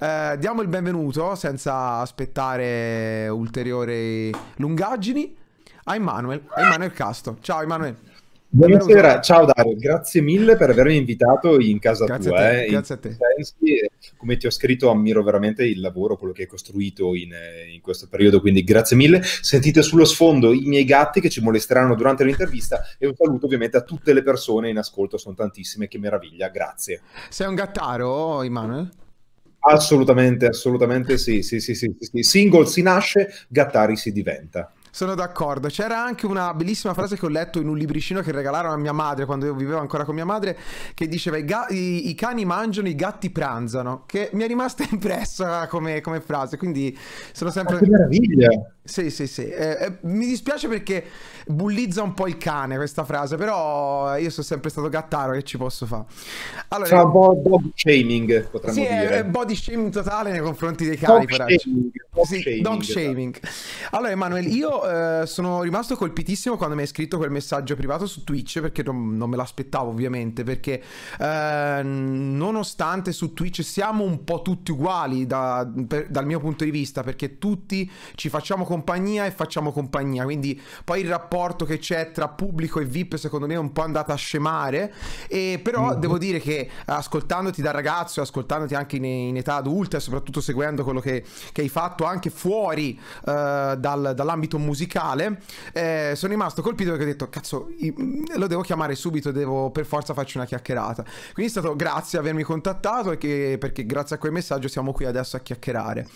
Eh, diamo il benvenuto, senza aspettare ulteriori lungaggini, a Emanuele, a Emanuele Casto. Ciao Emanuele. Buonasera, ciao Dario, grazie mille per avermi invitato in casa grazie tua. A te, eh, grazie a te. Sensi, eh, come ti ho scritto, ammiro veramente il lavoro, quello che hai costruito in, eh, in, questo periodo, quindi grazie mille. Sentite sullo sfondo i miei gatti che ci molesteranno durante l'intervista e un saluto ovviamente a tutte le persone in ascolto, sono tantissime, che meraviglia, grazie. Sei un gattaro, Emanuele? Assolutamente, assolutamente sì, sì, sì, sì, sì. Single si nasce, Gattari si diventa. Sono d'accordo. C'era anche una bellissima frase che ho letto in un libricino che regalarono a mia madre quando io vivevo ancora con mia madre, che diceva i, ga- i-, i cani mangiano, i gatti pranzano, che mi è rimasta impressa come, come frase, quindi sono sempre... Ah, che meraviglia! Sì, sì, sì. Eh, eh, mi dispiace perché bullizza un po' il cane questa frase, però io sono sempre stato gattaro, che ci posso fare? Allora, C'è un po' body shaming, potremmo sì, eh, dire. È body shaming totale nei confronti dei cani, dog shaming, dog, sì, shaming, dog esatto. shaming. Allora, Emanuele, io eh, sono rimasto colpitissimo quando mi hai scritto quel messaggio privato su Twitch perché non, non me l'aspettavo ovviamente perché eh, nonostante su Twitch siamo un po' tutti uguali da, per, dal mio punto di vista perché tutti ci facciamo compagnia e facciamo compagnia quindi poi il rapporto che c'è tra pubblico e VIP secondo me è un po' andato a scemare e però mm. devo dire che ascoltandoti da ragazzo ascoltandoti anche in, in, età adulta e soprattutto seguendo quello che, che hai fatto anche fuori eh, dal, dall'ambito musicale musicale, eh, sono rimasto colpito perché ho detto, cazzo, lo devo chiamare subito, devo per forza farci una chiacchierata. Quindi è stato grazie per avermi contattato perché, perché grazie a quel messaggio siamo qui adesso a chiacchierare.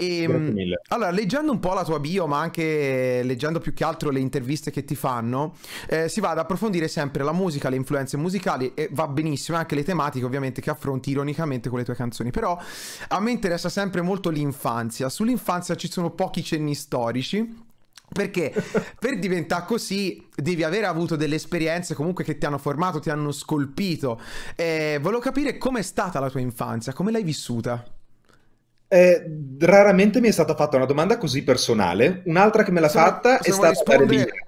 Ehm, e, allora, leggendo un po' la tua bio, ma anche leggendo più che altro le interviste che ti fanno, eh, si va ad approfondire sempre la musica, le influenze musicali e va benissimo anche le tematiche ovviamente che affronti ironicamente con le tue canzoni. Però a me interessa sempre molto l'infanzia. Sull'infanzia ci sono pochi cenni storici. Perché per diventare così devi aver avuto delle esperienze comunque che ti hanno formato, ti hanno scolpito. Eh, volevo capire com'è stata la tua infanzia, come l'hai vissuta. Eh, raramente mi è stata fatta una domanda così personale. Un'altra che me l'ha se fatta se è stata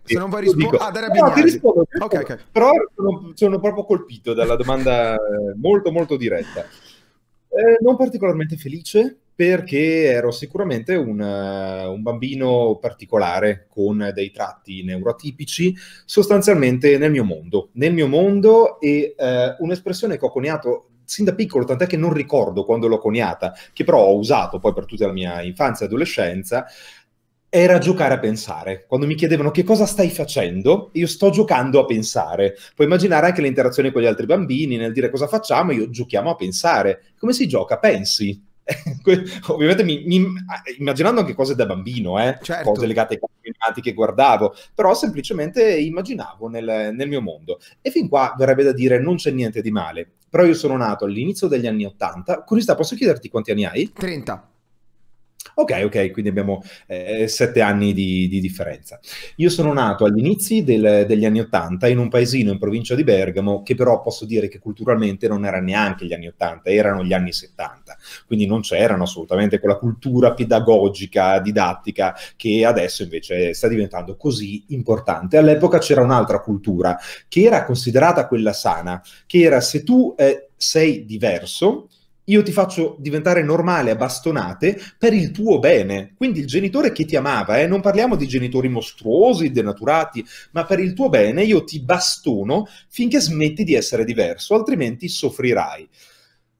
Se non vuoi rispondere, ah, no, ti rispondo, ti rispondo. Okay, okay. Però sono, sono proprio colpito dalla domanda eh, molto, molto diretta. Eh, non particolarmente felice perché ero sicuramente un, uh, un, bambino particolare con dei tratti neurotipici, sostanzialmente nel mio mondo. Nel mio mondo e uh, un'espressione che ho coniato sin da piccolo, tant'è che non ricordo quando l'ho coniata, che però ho usato poi per tutta la mia infanzia e adolescenza, era giocare a pensare. Quando mi chiedevano che cosa stai facendo, io sto giocando a pensare. Puoi immaginare anche le interazioni con gli altri bambini, nel dire cosa facciamo, io giochiamo a pensare. Come si gioca? Pensi. Ovviamente mi, mi, ah, immaginando anche cose da bambino, eh? certo. cose legate ai campionati che guardavo, però semplicemente immaginavo nel, nel mio mondo. E fin qua verrebbe da dire non c'è niente di male. Però io sono nato all'inizio degli anni Ottanta. Curiosità, posso chiederti quanti anni hai? 30. Ok, ok, quindi abbiamo eh, sette anni di, di, differenza. Io sono nato agli inizi del, degli anni Ottanta in un paesino in provincia di Bergamo che però posso dire che culturalmente non era neanche gli anni Ottanta, erano gli anni 70, quindi non c'erano assolutamente quella cultura pedagogica, didattica che adesso invece sta diventando così importante. All'epoca c'era un'altra cultura che era considerata quella sana, che era se tu eh, sei diverso, io ti faccio diventare normale a bastonate per il tuo bene. Quindi il genitore che ti amava, eh, non parliamo di genitori mostruosi, denaturati, ma per il tuo bene io ti bastono finché smetti di essere diverso, altrimenti soffrirai.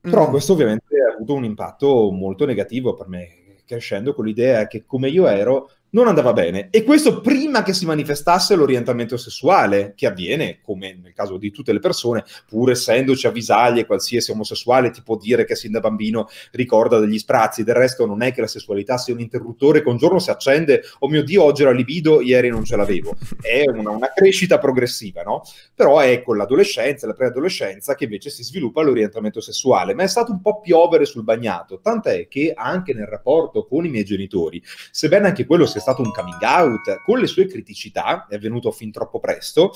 Però mm. questo ovviamente ha avuto un impatto molto negativo per me, crescendo con l'idea che come io ero non andava bene. E questo prima che si manifestasse l'orientamento sessuale, che avviene, come nel caso di tutte le persone, pur essendoci avvisaglie, qualsiasi omosessuale ti può dire che sin da bambino ricorda degli sprazzi. Del resto non è che la sessualità sia un interruttore che un giorno si accende, oh mio Dio, oggi era libido, ieri non ce l'avevo. È una, una crescita progressiva, no? Però è con l'adolescenza, la preadolescenza, che invece si sviluppa l'orientamento sessuale. Ma è stato un po' piovere sul bagnato, tant'è che anche nel rapporto con i miei genitori, sebbene anche quello sia è stato un coming out con le sue criticità, è avvenuto fin troppo presto,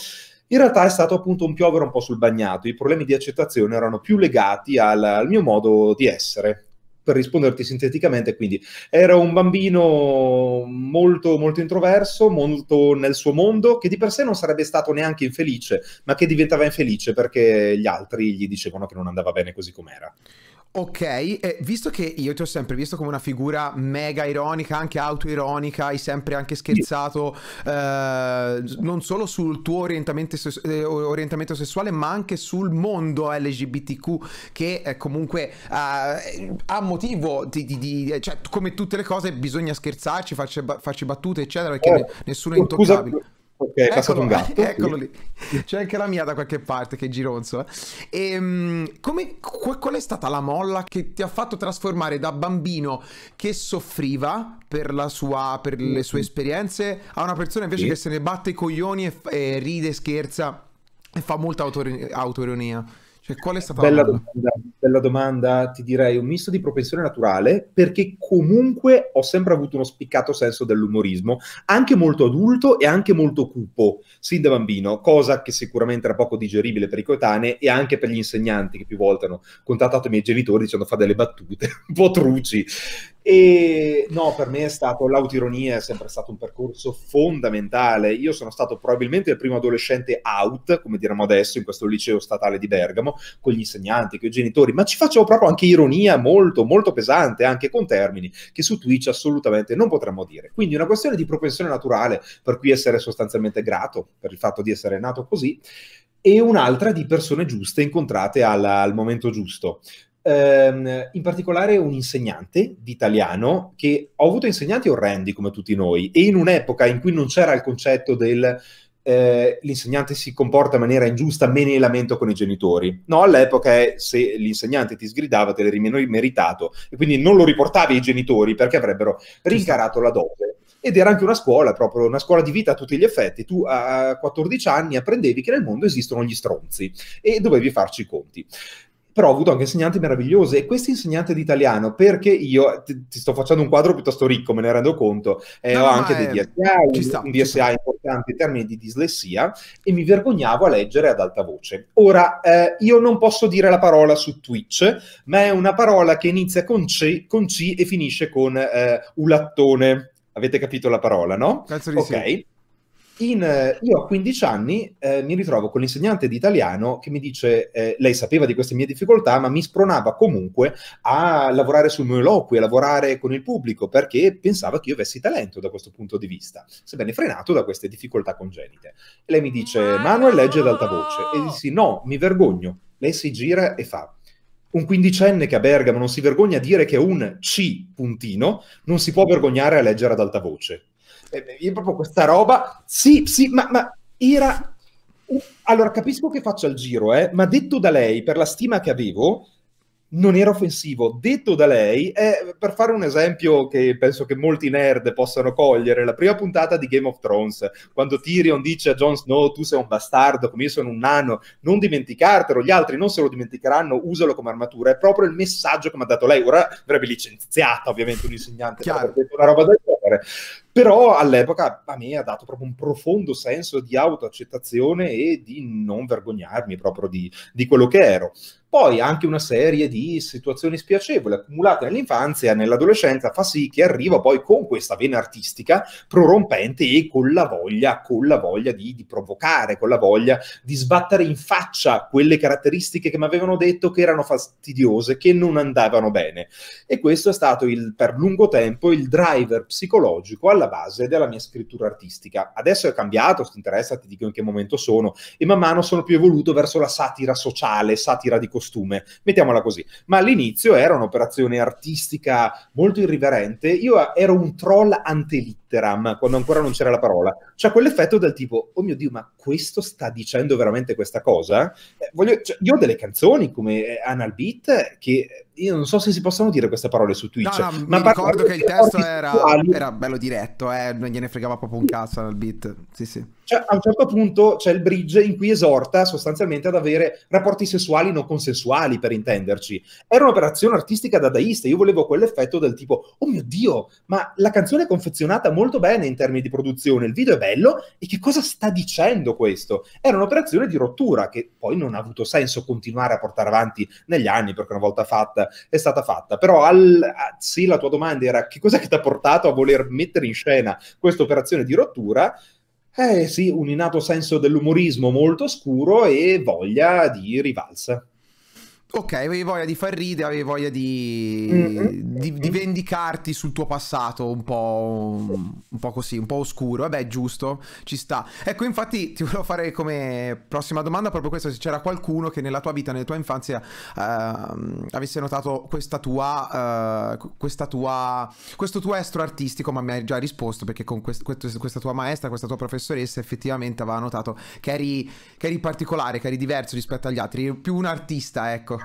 in realtà è stato appunto un piovere un po' sul bagnato, i problemi di accettazione erano più legati al, al mio modo di essere, per risponderti sinteticamente, quindi era un bambino molto, molto introverso, molto nel suo mondo, che di per sé non sarebbe stato neanche infelice, ma che diventava infelice perché gli altri gli dicevano che non andava bene così com'era. Ok, eh, visto che io ti ho sempre visto come una figura mega ironica, anche autoironica, hai sempre anche scherzato eh, non solo sul tuo orientamento, eh, orientamento, sessuale, ma anche sul mondo LGBTQ che eh, comunque ha motivo di, di, di, eh, cioè, come tutte le cose bisogna scherzarci, farci, farci battute, eccetera, perché eh, nessuno è intoccabile. Scusa Ok, è passato un gatto. Eccolo lì. C'è anche la mia da qualche parte che gironzo. E, eh. ehm, come, qual è stata la molla che ti ha fatto trasformare da bambino che soffriva per, sua, per le sue esperienze a una persona invece sì. che se ne batte i coglioni e, e ride, scherza e fa molta autoironia? Cioè, qual è stata bella la domanda? Bella domanda, ti direi un misto di propensione naturale, perché comunque ho sempre avuto uno spiccato senso dell'umorismo, anche molto adulto e anche molto cupo, sin da bambino, cosa che sicuramente era poco digeribile per i coetanei e anche per gli insegnanti che più volte hanno contattato i miei genitori dicendo fa delle battute un po' truci. E no, per me è stato l'autironia, è sempre stato un percorso fondamentale. Io sono stato probabilmente il primo adolescente out, come diremmo adesso, in questo liceo statale di Bergamo, con gli insegnanti, con i genitori, ma ci facevo proprio anche ironia molto, molto pesante, anche con termini che su Twitch assolutamente non potremmo dire. Quindi una questione di propensione naturale, per cui essere sostanzialmente grato per il fatto di essere nato così, e un'altra di persone giuste incontrate al, al momento giusto ehm, in particolare un insegnante di italiano che ho avuto insegnanti orrendi come tutti noi e in un'epoca in cui non c'era il concetto del eh, l'insegnante si comporta in maniera ingiusta, me ne lamento con i genitori. No, all'epoca è se l'insegnante ti sgridava te l'eri meritato e quindi non lo riportavi ai genitori perché avrebbero rincarato la dote Ed era anche una scuola, proprio una scuola di vita a tutti gli effetti. Tu a 14 anni apprendevi che nel mondo esistono gli stronzi e dovevi farci i conti però ho avuto anche insegnanti meravigliose e questi insegnanti di italiano, perché io ti, ti, sto facendo un quadro piuttosto ricco, me ne rendo conto, eh, no, ho anche eh, dei DSA, sta, un DSA importante in termini di dislessia e mi vergognavo a leggere ad alta voce. Ora, eh, io non posso dire la parola su Twitch, ma è una parola che inizia con C, con C e finisce con eh, un lattone. Avete capito la parola, no? Penso di ok. Sì. In, eh, io a 15 anni eh, mi ritrovo con l'insegnante di italiano che mi dice, eh, lei sapeva di queste mie difficoltà, ma mi spronava comunque a lavorare sul mio eloquio, a lavorare con il pubblico, perché pensava che io avessi talento da questo punto di vista, sebbene frenato da queste difficoltà congenite. E lei mi dice, Manuel legge ad alta voce. E dissi, no, mi vergogno. Lei si gira e fa, un quindicenne che a Bergamo non si vergogna a dire che è un C puntino, non si può vergognare a leggere ad alta voce. Eh, io proprio questa roba, sì, sì, ma, ma era... Allora, capisco che faccia il giro, eh, ma detto da lei, per la stima che avevo, non era offensivo. Detto da lei, eh, per fare un esempio che penso che molti nerd possano cogliere, la prima puntata di Game of Thrones, quando Tyrion dice a Jon Snow tu sei un bastardo, come io sono un nano, non dimenticartelo, gli altri non se lo dimenticheranno, usalo come armatura, è proprio il messaggio che mi ha dato lei. Ora avrebbe licenziata ovviamente un insegnante, perché una roba del genere. Però all'epoca a me ha dato proprio un profondo senso di autoaccettazione e di non vergognarmi proprio di, di quello che ero poi anche una serie di situazioni spiacevoli accumulate nell'infanzia e nell'adolescenza fa sì che arriva poi con questa vena artistica prorompente e con la voglia, con la voglia di, di, provocare, con la voglia di sbattere in faccia quelle caratteristiche che mi avevano detto che erano fastidiose, che non andavano bene. E questo è stato il, per lungo tempo il driver psicologico alla la base della mia scrittura artistica. Adesso è cambiato, se ti interessa ti dico in che momento sono, e man mano sono più evoluto verso la satira sociale, satira di costume, mettiamola così. Ma all'inizio era un'operazione artistica molto irriverente, io ero un troll antelittico litteram, quando ancora non c'era la parola, c'è quell'effetto del tipo, oh mio Dio, ma questo sta dicendo veramente questa cosa? Eh, voglio, cioè, io ho delle canzoni come eh, Analbit che io non so se si possono dire queste parole su Twitch. No, no, ma ricordo che il testo era, era, bello diretto, eh, non gliene fregava proprio un cazzo Analbit, sì sì. Cioè, a un certo punto c'è il bridge in cui esorta sostanzialmente ad avere rapporti sessuali non consensuali, per intenderci. Era un'operazione artistica dadaista, io volevo quell'effetto del tipo, oh mio Dio, ma la canzone è confezionata molto bene in termini di produzione, il video è bello, e che cosa sta dicendo questo? Era un'operazione di rottura che poi non ha avuto senso continuare a portare avanti negli anni, perché una volta fatta è stata fatta. Però al, a, sì, la tua domanda era che cosa che ti ha portato a voler mettere in scena questa operazione di rottura? eh sì, un innato senso dell'umorismo molto scuro e voglia di rivalsa. Ok, avevi voglia di far ridere, avevi voglia di, mm-hmm. di, di vendicarti sul tuo passato un po', un, po', così, un po' oscuro. Vabbè, giusto, ci sta. Ecco, infatti ti volevo fare come prossima domanda proprio questa, se c'era qualcuno che nella tua vita, nella tua infanzia, uh, ehm, avesse notato questa tua, uh, questa tua, questo tuo estro artistico, ma mi hai già risposto perché con quest, questa tua maestra, questa tua professoressa effettivamente aveva notato che eri, che eri particolare, che eri diverso rispetto agli altri, eri più un artista, ecco.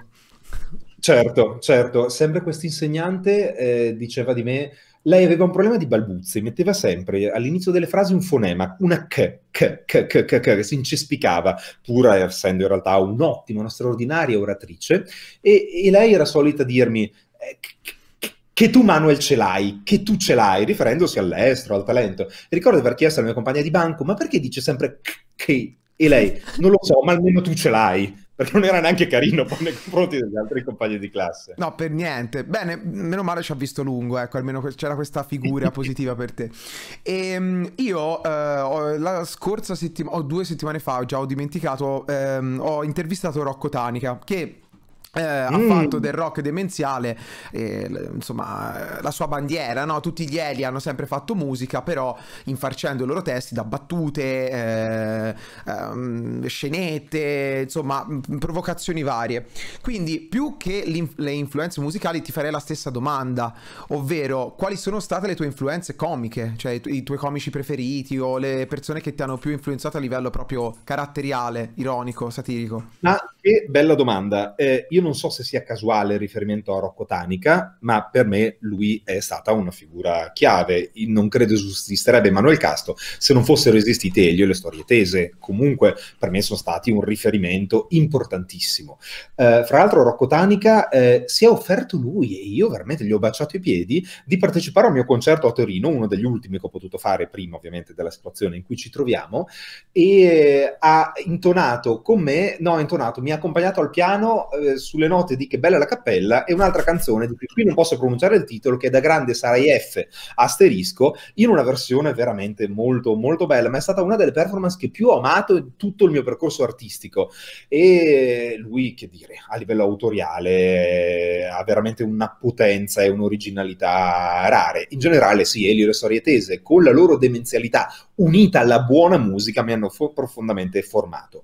Certo, certo. Sempre questo insegnante eh, diceva di me, lei aveva un problema di balbuzie, metteva sempre all'inizio delle frasi un fonema, una K, K, K, K, K, che si incespicava, pur essendo in realtà un'ottima, una straordinaria oratrice, e, e lei era solita dirmi... Eh, che tu Manuel ce l'hai, che tu ce l'hai, riferendosi all'estero, al talento. ricordo di aver chiesto alla mia compagna di banco, ma perché dice sempre che? E lei, non lo so, ma almeno tu ce l'hai perché non era neanche carino poi nei confronti degli altri compagni di classe. No, per niente. Bene, meno male ci ha visto lungo, ecco, almeno c'era questa figura positiva per te. E, ehm, io eh, la scorsa settimana, o due settimane fa, già ho dimenticato, ehm, ho intervistato Rocco Tanica, che eh, mm. Ha fatto del rock demenziale, eh, insomma, la sua bandiera, no? Tutti gli Eli hanno sempre fatto musica, però infarcendo i loro testi da battute, eh, ehm, scenette, insomma, provocazioni varie. Quindi, più che le influenze musicali, ti farei la stessa domanda, ovvero quali sono state le tue influenze comiche, cioè i, tu- i tuoi comici preferiti o le persone che ti hanno più influenzato a livello proprio caratteriale, ironico, satirico? Ma ah, che bella domanda. Eh, io io non so se sia casuale il riferimento a Rocco Tanica, ma per me lui è stata una figura chiave. Non credo esisterebbe Manuel Casto se non fossero esistite Elio e le storie tese. Comunque, per me sono stati un riferimento importantissimo. Eh, fra l'altro, Rocco Tanica eh, si è offerto lui e io veramente gli ho baciato i piedi di partecipare al mio concerto a Torino, uno degli ultimi che ho potuto fare prima, ovviamente, della situazione in cui ci troviamo. E eh, ha intonato con me, no, ha intonato, mi ha accompagnato al piano. Eh, sulle note di Che bella la cappella e un'altra canzone di cui qui non posso pronunciare il titolo che è da grande sarai F asterisco in una versione veramente molto molto bella ma è stata una delle performance che più ho amato in tutto il mio percorso artistico e lui che dire a livello autoriale ha veramente una potenza e un'originalità rare in generale sì Elio e le storie tese con la loro demenzialità unita alla buona musica mi hanno fo- profondamente formato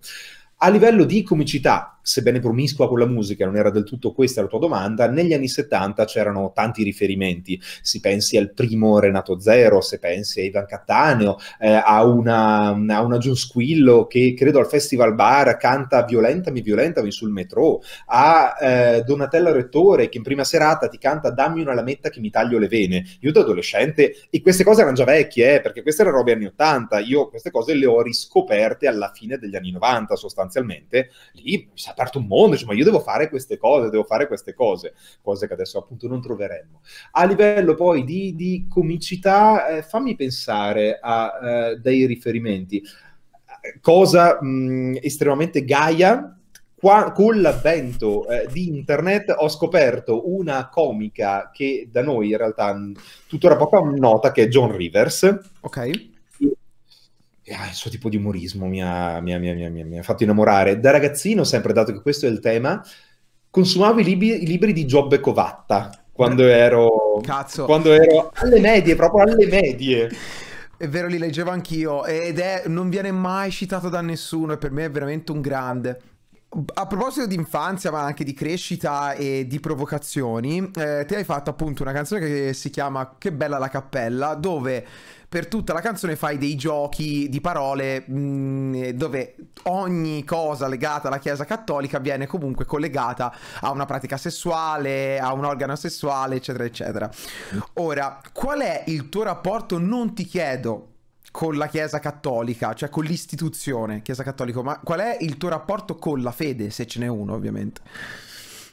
a livello di comicità sebbene promiscua con la musica, non era del tutto questa la tua domanda, negli anni 70 c'erano tanti riferimenti, si pensi al primo Renato Zero, se pensi a Ivan Cattaneo, eh, a una, a una John Squillo che credo al Festival Bar canta Violentami, violentami sul metro, a eh, Donatella Rettore che in prima serata ti canta Dammi una lametta che mi taglio le vene. Io da adolescente, e queste cose erano già vecchie, eh, perché queste erano robe anni 80, io queste cose le ho riscoperte alla fine degli anni 90 sostanzialmente, lì aperto un mondo, ma io devo fare queste cose, devo fare queste cose, cose che adesso appunto non troveremmo. A livello poi di, di comicità, eh, fammi pensare a eh, dei riferimenti. Cosa mh, estremamente gaia, Qua, con l'avvento eh, di internet ho scoperto una comica che da noi in realtà tuttora poco nota, che è John Rivers. Ok Ah, il suo tipo di umorismo mi ha, mi, ha, mi, ha, mi ha, fatto innamorare. Da ragazzino, sempre dato che questo è il tema, consumavo i, libri, i libri di Giobbe Covatta quando eh, ero, Cazzo. quando ero alle medie, proprio alle medie. È vero, li leggevo anch'io ed è, non viene mai citato da nessuno e per me è veramente un grande. A proposito di infanzia, ma anche di crescita e di provocazioni, eh, ti hai fatto appunto una canzone che si chiama Che bella la cappella, dove per tutta la canzone fai dei giochi di parole mh, mm, dove ogni cosa legata alla Chiesa Cattolica viene comunque collegata a una pratica sessuale, a un organo sessuale, eccetera, eccetera. Ora, qual è il tuo rapporto, non ti chiedo, con la Chiesa Cattolica, cioè con l'istituzione Chiesa Cattolica, ma qual è il tuo rapporto con la fede, se ce n'è uno ovviamente?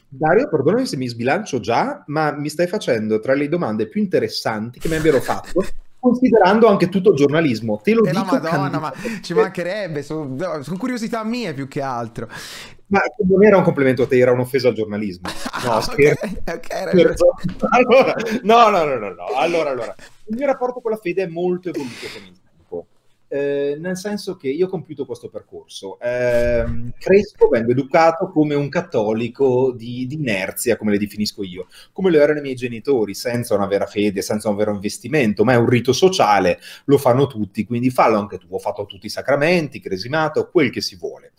Dario, perdonami se mi sbilancio già, ma mi stai facendo tra le domande più interessanti che mi abbiano fatto considerando anche tutto il giornalismo. Te lo e eh, dico. Madonna, ma ci mancherebbe, sono, sono curiosità mie più che altro. Ma non era un complimento a te, era un'offesa al giornalismo. Ah, no, scherzo. okay, scherzo. Allora, no, no, no, no, no. Allora, allora, il mio rapporto con la fede è molto evoluto con il eh, nel senso che io ho compiuto questo percorso. Eh, cresco, vengo educato come un cattolico di, di, inerzia, come le definisco io, come lo erano i miei genitori, senza una vera fede, senza un vero investimento, ma è un rito sociale, lo fanno tutti, quindi fallo anche tu, ho fatto tutti i sacramenti, cresimato, quel che si vuole.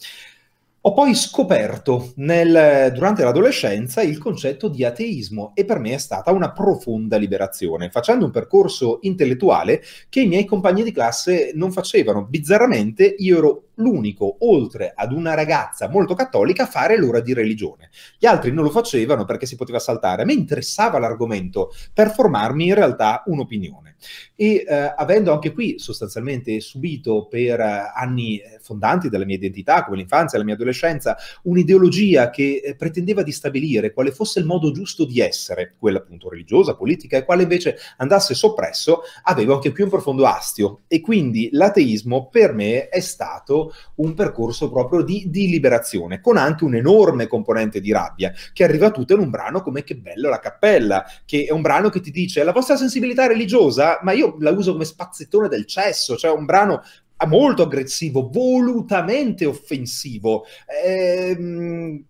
Ho poi scoperto nel, durante l'adolescenza il concetto di ateismo e per me è stata una profonda liberazione, facendo un percorso intellettuale che i miei compagni di classe non facevano. Bizzarramente io ero l'unico, oltre ad una ragazza molto cattolica, a fare l'ora di religione. Gli altri non lo facevano perché si poteva saltare. A me interessava l'argomento per formarmi in realtà un'opinione. E eh, avendo anche qui sostanzialmente subito per eh, anni eh, fondanti della mia identità, come l'infanzia e la mia adolescenza, un'ideologia che eh, pretendeva di stabilire quale fosse il modo giusto di essere, quella appunto religiosa, politica, e quale invece andasse soppresso, avevo anche qui un profondo astio. E quindi l'ateismo per me è stato un percorso proprio di, di liberazione, con anche un'enorme componente di rabbia, che arriva tutto in un brano come Che bello la cappella, che è un brano che ti dice la vostra sensibilità religiosa, ma io la uso come spazzettone del cesso, cioè un brano ah, molto aggressivo, volutamente offensivo. Ehm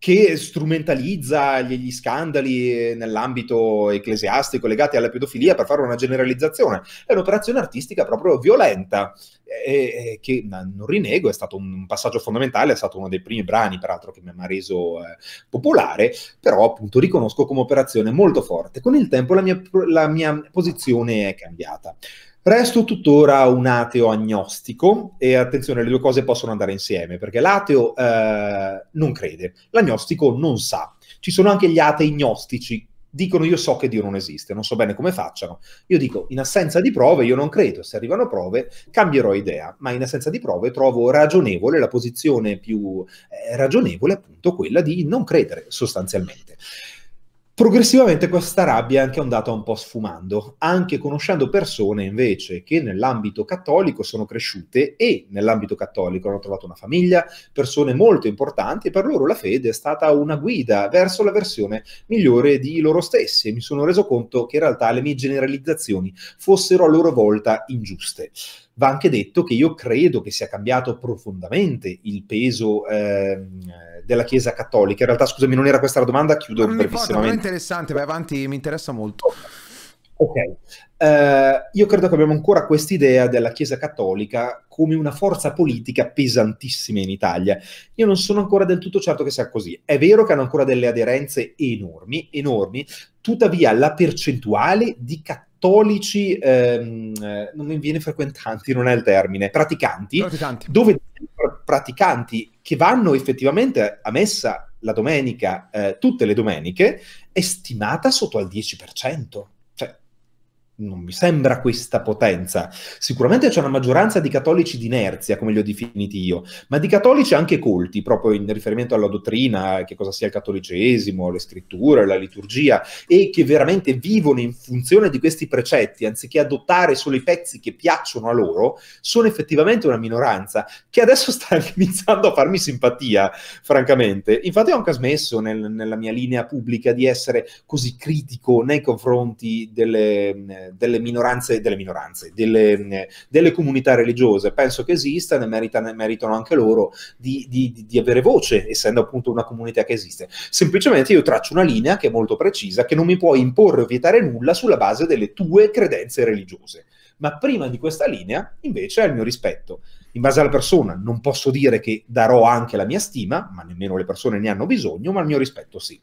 che strumentalizza gli, gli scandali nell'ambito ecclesiastico legati alla pedofilia per fare una generalizzazione. È un'operazione artistica proprio violenta, eh, che non rinego, è stato un, un passaggio fondamentale, è stato uno dei primi brani, peraltro, che mi ha reso eh, popolare, però appunto riconosco come operazione molto forte. Con il tempo la mia, la mia posizione è cambiata. Resto tuttora un ateo agnostico e attenzione, le due cose possono andare insieme perché l'ateo eh, non crede, l'agnostico non sa. Ci sono anche gli atei gnostici, dicono io so che Dio non esiste, non so bene come facciano. Io dico in assenza di prove io non credo, se arrivano prove cambierò idea, ma in assenza di prove trovo ragionevole la posizione più eh, ragionevole appunto quella di non credere sostanzialmente. Progressivamente questa rabbia è anche andata un po' sfumando, anche conoscendo persone invece che nell'ambito cattolico sono cresciute e nell'ambito cattolico hanno trovato una famiglia, persone molto importanti e per loro la fede è stata una guida verso la versione migliore di loro stessi e mi sono reso conto che in realtà le mie generalizzazioni fossero a loro volta ingiuste. Va anche detto che io credo che sia cambiato profondamente il peso eh, della Chiesa Cattolica. In realtà, scusami, non era questa la domanda, chiudo non brevissimamente. Non è interessante, vai avanti, mi interessa molto. Ok, uh, io credo che abbiamo ancora quest'idea della Chiesa Cattolica come una forza politica pesantissima in Italia. Io non sono ancora del tutto certo che sia così. È vero che hanno ancora delle aderenze enormi, enormi, tuttavia la percentuale di cattolici cattolici, ehm, eh, non mi viene frequentanti, non è il termine, praticanti, praticanti. dove praticanti che vanno effettivamente a messa la domenica, eh, tutte le domeniche, è stimata sotto al 10% non mi sembra questa potenza. Sicuramente c'è una maggioranza di cattolici d'inerzia, come li ho definiti io, ma di cattolici anche colti, proprio in riferimento alla dottrina, che cosa sia il cattolicesimo, le scritture, la liturgia, e che veramente vivono in funzione di questi precetti, anziché adottare solo i pezzi che piacciono a loro, sono effettivamente una minoranza che adesso sta iniziando a farmi simpatia, francamente. Infatti ho anche smesso nel, nella mia linea pubblica di essere così critico nei confronti delle mm, delle minoranze, delle, minoranze delle, delle, comunità religiose, penso che esistano e meritano, meritano anche loro di, di, di, avere voce, essendo appunto una comunità che esiste. Semplicemente io traccio una linea che è molto precisa, che non mi puoi imporre o vietare nulla sulla base delle tue credenze religiose. Ma prima di questa linea, invece, è il mio rispetto in base alla persona non posso dire che darò anche la mia stima, ma nemmeno le persone ne hanno bisogno, ma il mio rispetto sì.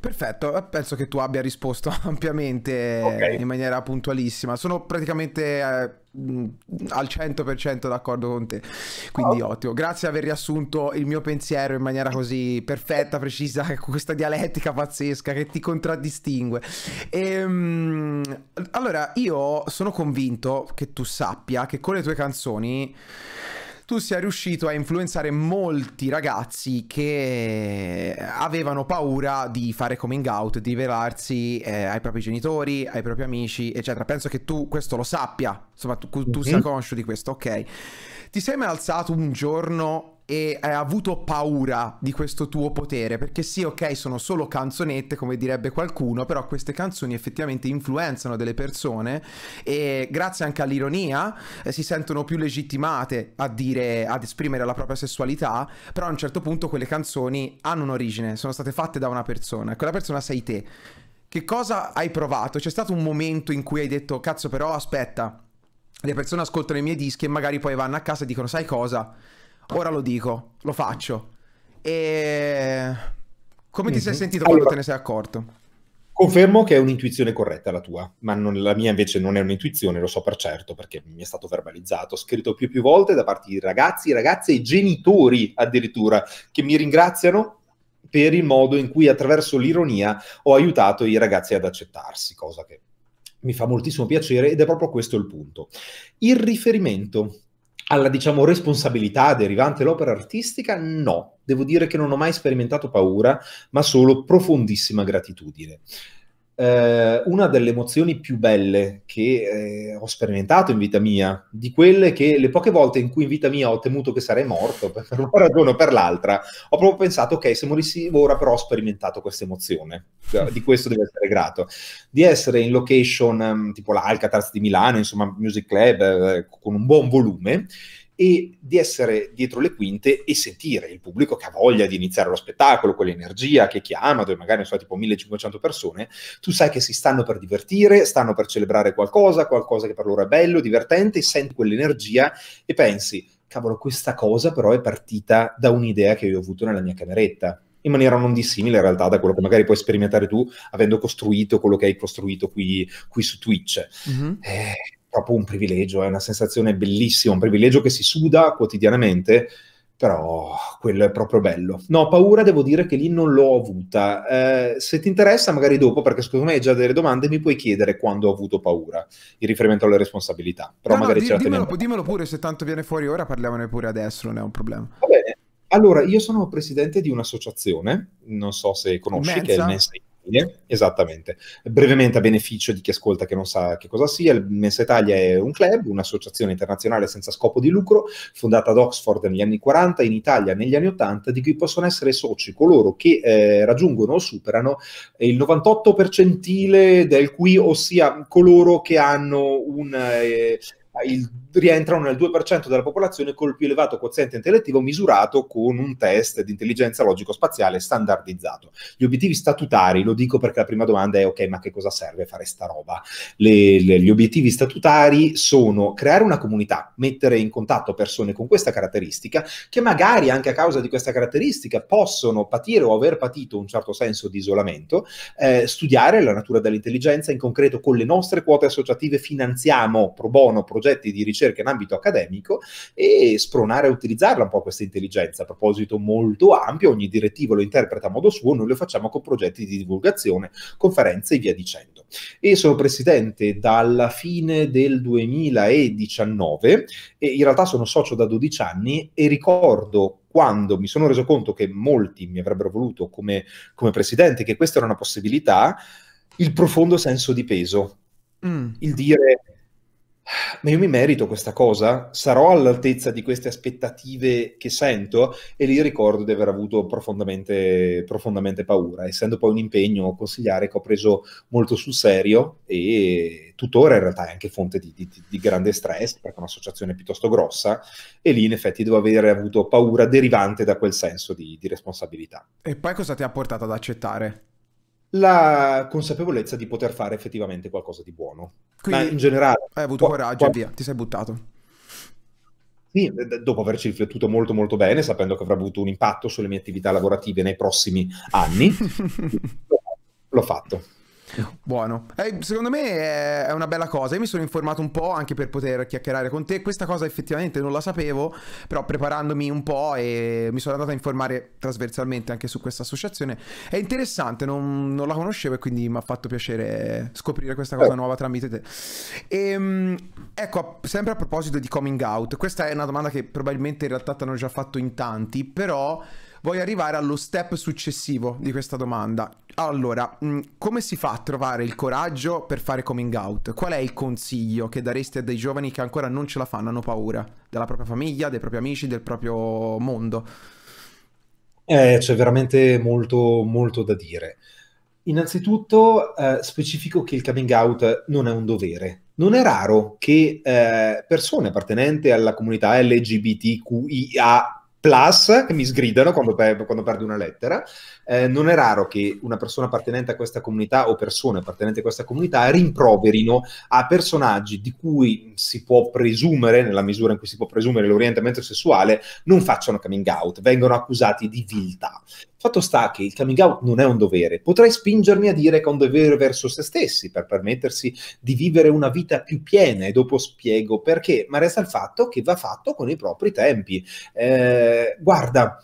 Perfetto, eh, penso che tu abbia risposto ampiamente okay. Eh, in maniera puntualissima. Sono praticamente eh, mm, al 100% d'accordo con te, quindi oh. ottimo. Grazie per aver riassunto il mio pensiero in maniera così perfetta, precisa, con questa dialettica pazzesca che ti contraddistingue. Ehm, allora, io sono convinto che tu sappia che con le tue canzoni tu sia riuscito a influenzare molti ragazzi che avevano paura di fare coming out, di rivelarsi eh, ai propri genitori, ai propri amici, eccetera. Penso che tu questo lo sappia, insomma tu, tu mm -hmm. sia mhm. conscio di questo, ok. Ti sei mai alzato un giorno e eh, hai avuto paura di questo tuo potere, perché sì, ok, sono solo canzonette, come direbbe qualcuno, però queste canzoni effettivamente influenzano delle persone e grazie anche all'ironia eh, si sentono più legittimate a dire, ad esprimere la propria sessualità, però a un certo punto quelle canzoni hanno un'origine, sono state fatte da una persona e quella persona sei te. Che cosa hai provato? C'è stato un momento in cui hai detto, cazzo però aspetta, le persone ascoltano i miei dischi e magari poi vanno a casa e dicono, sai cosa? Ora lo dico, lo faccio. E come ti mm-hmm. sei mhm. sentito allora, quando te ne sei accorto? Confermo che è un'intuizione corretta la tua, ma non, la mia invece non è un'intuizione, lo so per certo perché mi è stato verbalizzato, scritto più e più volte da parte di ragazzi, ragazze e genitori addirittura, che mi ringraziano per il modo in cui attraverso l'ironia ho aiutato i ragazzi ad accettarsi, cosa che mi fa moltissimo piacere ed è proprio questo il punto. Il riferimento alla diciamo, responsabilità derivante dall'opera artistica, no, devo dire che non ho mai sperimentato paura, ma solo profondissima gratitudine eh, una delle emozioni più belle che eh, ho sperimentato in vita mia, di quelle che le poche volte in cui in vita mia ho temuto che sarei morto per una ragione o per l'altra, ho proprio pensato, ok, se morissi ora però ho sperimentato questa emozione, cioè, di questo devo essere grato, di essere in location mm, tipo l'Alcatraz di Milano, insomma, Music Club, eh, con un buon volume, e di essere dietro le quinte e sentire il pubblico che ha voglia di iniziare lo spettacolo, quell'energia che chiama, dove magari sono tipo 1500 persone, tu sai che si stanno per divertire, stanno per celebrare qualcosa, qualcosa che per loro è bello, divertente, e senti quell'energia e pensi, cavolo, questa cosa però è partita da un'idea che io ho avuto nella mia cameretta in maniera non dissimile in realtà da quello che magari puoi sperimentare tu avendo costruito quello che hai costruito qui, qui su Twitch. Mm-hmm. Eh, proprio un privilegio, è una sensazione bellissima, un privilegio che si suda quotidianamente, però quello è proprio bello. No, paura devo dire che lì non l'ho avuta. Eh, se ti interessa, magari dopo, perché secondo me hai già delle domande, mi puoi chiedere quando ho avuto paura in riferimento alle responsabilità. Però no, magari no, di, dimmelo, dimmelo pure, se tanto viene fuori ora parliamone pure adesso, non è un problema. Va bene. Allora, io sono presidente di un'associazione, non so se conosci, Mensa. che è il Mensa Esattamente. Brevemente a beneficio di chi ascolta che non sa che cosa sia, il Mensa Italia è un club, un'associazione internazionale senza scopo di lucro, fondata ad Oxford negli anni 40, in Italia negli anni 80, di cui possono essere soci coloro che eh, raggiungono o superano il 98 del cui, ossia coloro che hanno un... Eh, il, rientrano nel 2% della popolazione col più elevato quoziente intellettivo misurato con un test di intelligenza logico-spaziale standardizzato. Gli obiettivi statutari, lo dico perché la prima domanda è ok, ma che cosa serve fare sta roba? Le, le, gli obiettivi statutari sono creare una comunità, mettere in contatto persone con questa caratteristica che magari anche a causa di questa caratteristica possono patire o aver patito un certo senso di isolamento, eh, studiare la natura dell'intelligenza, in concreto con le nostre quote associative finanziamo pro bono progetti progetti di ricerca in ambito accademico e spronare a utilizzarla un po' questa intelligenza. A proposito molto ampio, ogni direttivo lo interpreta a modo suo, noi lo facciamo con progetti di divulgazione, conferenze e via dicendo. E sono presidente dalla fine del 2019 e in realtà sono socio da 12 anni e ricordo quando mi sono reso conto che molti mi avrebbero voluto come, come presidente, che questa era una possibilità, il profondo senso di peso. Mm. Il dire ma io mi merito questa cosa? Sarò all'altezza di queste aspettative che sento? E lì ricordo di aver avuto profondamente, profondamente paura, essendo poi un impegno consigliare che ho preso molto sul serio e tuttora in realtà è anche fonte di, di, di grande stress, perché è un'associazione piuttosto grossa e lì in effetti devo aver avuto paura derivante da quel senso di, di responsabilità. E poi cosa ti ha portato ad accettare? la consapevolezza di poter fare effettivamente qualcosa di buono. Quindi Ma in generale... Hai avuto qua, coraggio qua... e via, ti sei buttato. Sì, dopo averci riflettuto molto molto bene, sapendo che avrà avuto un impatto sulle mie attività lavorative nei prossimi anni, l'ho fatto. Buono. Eh, secondo me è una bella cosa. Io mi sono informato un po' anche per poter chiacchierare con te. Questa cosa effettivamente non la sapevo, però preparandomi un po' e mi sono andato a informare trasversalmente anche su questa associazione. È interessante, non, non la conoscevo e quindi mi ha fatto piacere scoprire questa cosa oh. nuova tramite te. E, ehm, ecco, sempre a proposito di coming out, questa è una domanda che probabilmente in realtà ti hanno già fatto in tanti, però voglio arrivare allo step successivo di questa domanda. Allora, mm, come si fa a trovare il coraggio per fare coming out? Qual è il consiglio che dareste a dei giovani che ancora non ce la fanno, hanno paura della propria famiglia, dei propri amici, del proprio mondo? Eh, c'è veramente molto, molto da dire. Innanzitutto eh, specifico che il coming out non è un dovere. Non è raro che eh, persone appartenenti alla comunità LGBTQIA plus che mi sgridano quando, per, quando perdo una lettera. Eh, non è raro che una persona appartenente a questa comunità o persone appartenenti a questa comunità rimproverino a personaggi di cui si può presumere, nella misura in cui si può presumere l'orientamento sessuale, non facciano coming out, vengono accusati di viltà. Fatto sta che il coming out non è un dovere, potrei spingermi a dire che è un dovere verso se stessi per permettersi di vivere una vita più piena e dopo spiego perché, ma resta il fatto che va fatto con i propri tempi. Eh, guarda,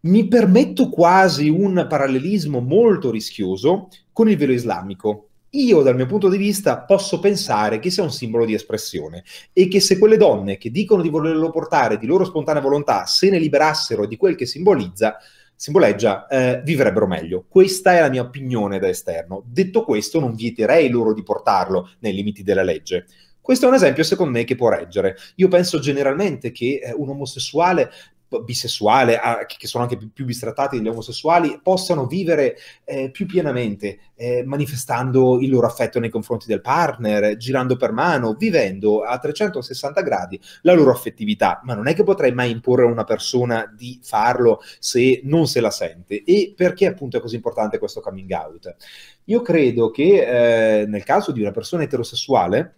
mi permetto quasi un parallelismo molto rischioso con il velo islamico, io dal mio punto di vista posso pensare che sia un simbolo di espressione e che se quelle donne che dicono di volerlo portare di loro spontanea volontà se ne liberassero di quel che simbolizza, simboleggia, eh, vivrebbero meglio. Questa è la mia opinione da esterno. Detto questo, non vieterei loro di portarlo nei limiti della legge. Questo è un esempio, secondo me, che può reggere. Io penso generalmente che eh, un omosessuale bisessuale, a, che sono anche più, più bistrattati degli omosessuali, possano vivere eh, più pienamente, eh, manifestando il loro affetto nei confronti del partner, girando per mano, vivendo a 360 gradi la loro affettività. Ma non è che potrei mai imporre a una persona di farlo se non se la sente. E perché appunto è così importante questo coming out? Io credo che eh, nel caso di una persona eterosessuale,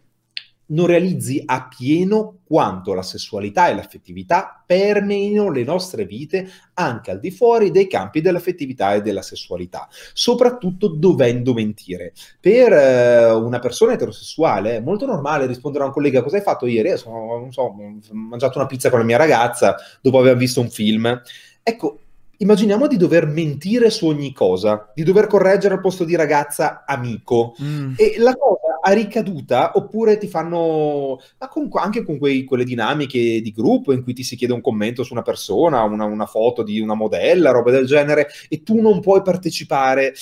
non realizzi appieno quanto la sessualità e l'affettività permeino le nostre vite anche al di fuori dei campi dell'affettività e della sessualità, soprattutto dovendo mentire. Per eh, una persona eterosessuale è molto normale rispondere a un collega cosa hai fatto ieri? Eh, sono, so, ho mangiato una pizza con la mia ragazza dopo aver visto un film. Ecco, immaginiamo di dover mentire su ogni cosa, di dover correggere al posto di ragazza amico. Mm. E la cosa a ricaduta oppure ti fanno ma con, anche con quei, quelle dinamiche di gruppo in cui ti si chiede un commento su una persona, una, una foto di una modella, roba del genere, e tu non puoi partecipare.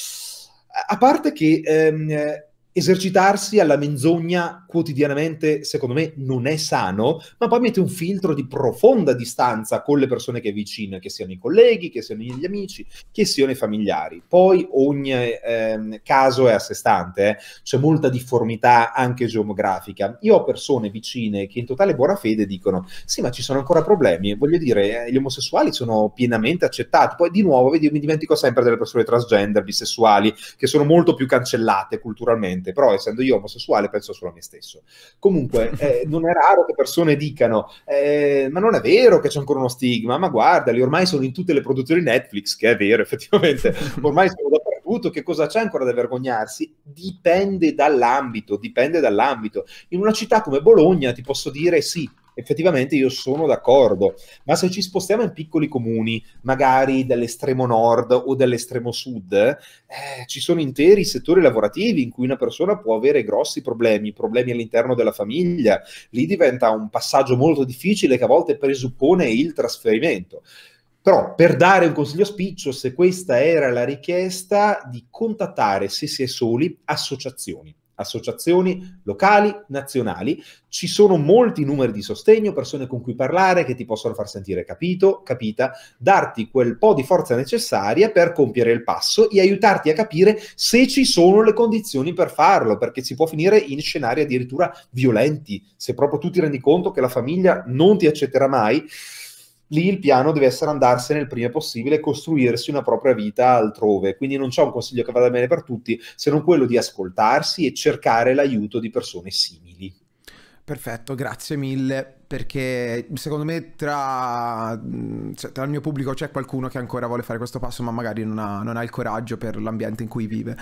A parte che ehm, esercitarsi alla menzogna quotidianamente, secondo me, non è sano, ma poi mette un filtro di profonda distanza con le persone che è vicina, che siano i colleghi, che siano gli amici, che siano i familiari. Poi ogni eh, caso è a sé stante, eh. c'è molta difformità anche geografica. Io ho persone vicine che in totale buona fede dicono sì, ma ci sono ancora problemi, voglio dire, eh, gli omosessuali sono pienamente accettati. Poi di nuovo, vedi, mi dimentico sempre delle persone transgender, bisessuali, che sono molto più cancellate culturalmente gente, però essendo io omosessuale penso solo a me stesso. Comunque, eh, non è raro che persone dicano, eh, ma non è vero che c'è ancora uno stigma, ma guardali, ormai sono in tutte le produzioni Netflix, che è vero effettivamente, ormai sono dappertutto, che cosa c'è ancora da vergognarsi? Dipende dall'ambito, dipende dall'ambito. In una città come Bologna ti posso dire sì, effettivamente io sono d'accordo, ma se ci spostiamo in piccoli comuni, magari dell'estremo nord o dell'estremo sud, eh, ci sono interi settori lavorativi in cui una persona può avere grossi problemi, problemi all'interno della famiglia, lì diventa un passaggio molto difficile che a volte presuppone il trasferimento. Però per dare un consiglio spiccio, se questa era la richiesta, di contattare, se si è soli, associazioni associazioni locali, nazionali. Ci sono molti numeri di sostegno, persone con cui parlare che ti possono far sentire capito, capita, darti quel po' di forza necessaria per compiere il passo e aiutarti a capire se ci sono le condizioni per farlo, perché si può finire in scenari addirittura violenti, se proprio tu ti rendi conto che la famiglia non ti accetterà mai lì il piano deve essere andarsene il prima possibile e costruirsi una propria vita altrove. Quindi non c'è un consiglio che vada bene per tutti, se non quello di ascoltarsi e cercare l'aiuto di persone simili. Perfetto, grazie mille perché secondo me tra, mm, cioè, tra, il mio pubblico c'è qualcuno che ancora vuole fare questo passo ma magari non ha, non ha il coraggio per l'ambiente in cui vive.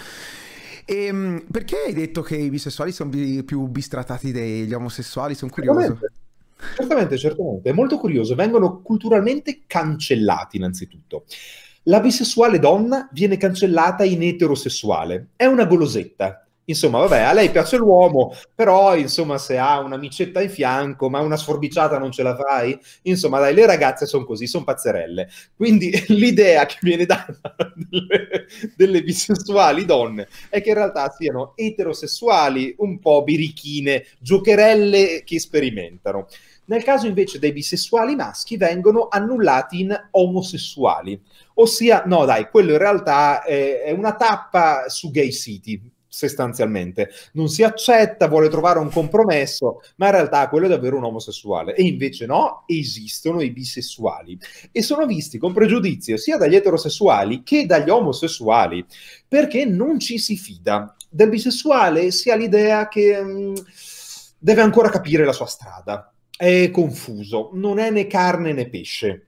E, ehm, perché hai detto che i bisessuali sono più bistrattati degli omosessuali? Sono curioso. Veramente Certamente, certamente. È molto curioso. Vengono culturalmente cancellati innanzitutto. La bisessuale donna viene cancellata in eterosessuale. È una golosetta. Insomma, vabbè, a lei piace l'uomo, però insomma, se ha un'amicetta in fianco, ma una sforbiciata non ce la fai? Insomma, dai, le ragazze sono così, sono pazzerelle. Quindi l'idea che viene data delle, delle, bisessuali donne è che in realtà siano eterosessuali, un po' birichine, giocherelle che sperimentano. Nel caso invece dei bisessuali maschi vengono annullati in omosessuali, ossia no dai, quello in realtà è, è una tappa su gay city, sostanzialmente. Non si accetta, vuole trovare un compromesso, ma in realtà quello è davvero un omosessuale. E invece no, esistono i bisessuali e sono visti con pregiudizio sia dagli eterosessuali che dagli omosessuali, perché non ci si fida. Del bisessuale si ha l'idea che mh, mm, deve ancora capire la sua strada è confuso, non è né carne né pesce.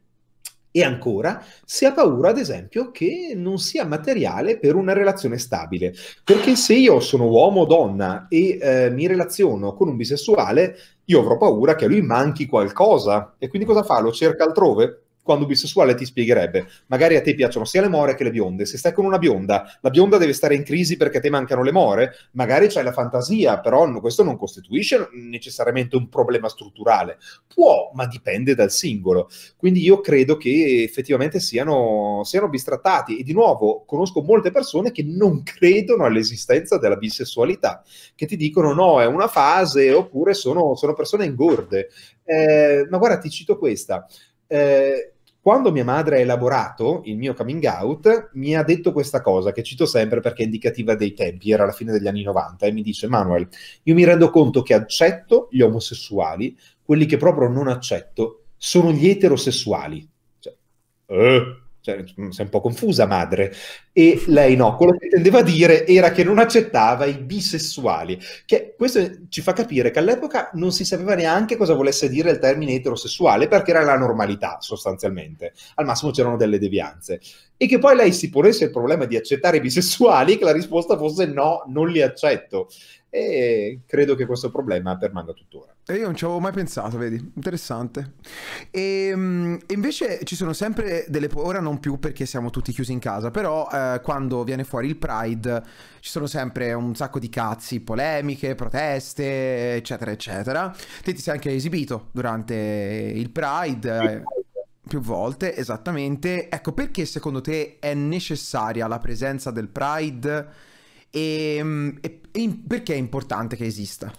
E ancora, si ha paura, ad esempio, che non sia materiale per una relazione stabile. Perché se io sono uomo o donna e eh, mi relaziono con un bisessuale, io avrò paura che a lui manchi qualcosa. E quindi cosa fa? Lo cerca altrove? quando bisessuale ti spiegherebbe magari a te piacciono sia le more che le bionde se stai con una bionda la bionda deve stare in crisi perché a te mancano le more magari c'hai la fantasia però questo non costituisce necessariamente un problema strutturale può ma dipende dal singolo quindi io credo che effettivamente siano, siano bistrattati e di nuovo conosco molte persone che non credono all'esistenza della bisessualità che ti dicono no è una fase oppure sono, sono persone ingorde eh, ma guarda ti cito questa eh, quando mia madre ha elaborato il mio coming out, mi ha detto questa cosa, che cito sempre perché è indicativa dei tempi, era la fine degli anni 90, e mi dice, Manuel, io mi rendo conto che accetto gli omosessuali, quelli che proprio non accetto sono gli eterosessuali. Cioè, eh, cioè, mm, sei un po' confusa madre. E lei no, quello che intendeva dire era che non accettava i bisessuali, che questo ci fa capire che all'epoca non si sapeva neanche cosa volesse dire il termine eterosessuale, perché era la normalità sostanzialmente, al massimo c'erano delle devianze. E che poi lei si ponesse il problema di accettare i bisessuali, e che la risposta fosse no, non li accetto e credo che questo problema permanga tuttora. E io non ci avevo mai pensato, vedi, interessante. Ehm, e, invece ci sono sempre delle... ora non più perché siamo tutti chiusi in casa, però eh, quando viene fuori il Pride ci sono sempre un sacco di cazzi, polemiche, proteste, eccetera, eccetera. Te ti sei anche esibito durante il Pride. Eh, più volte, esattamente. Ecco, perché secondo te è necessaria la presenza del Pride Ehm, e, e, e perché è importante che esista?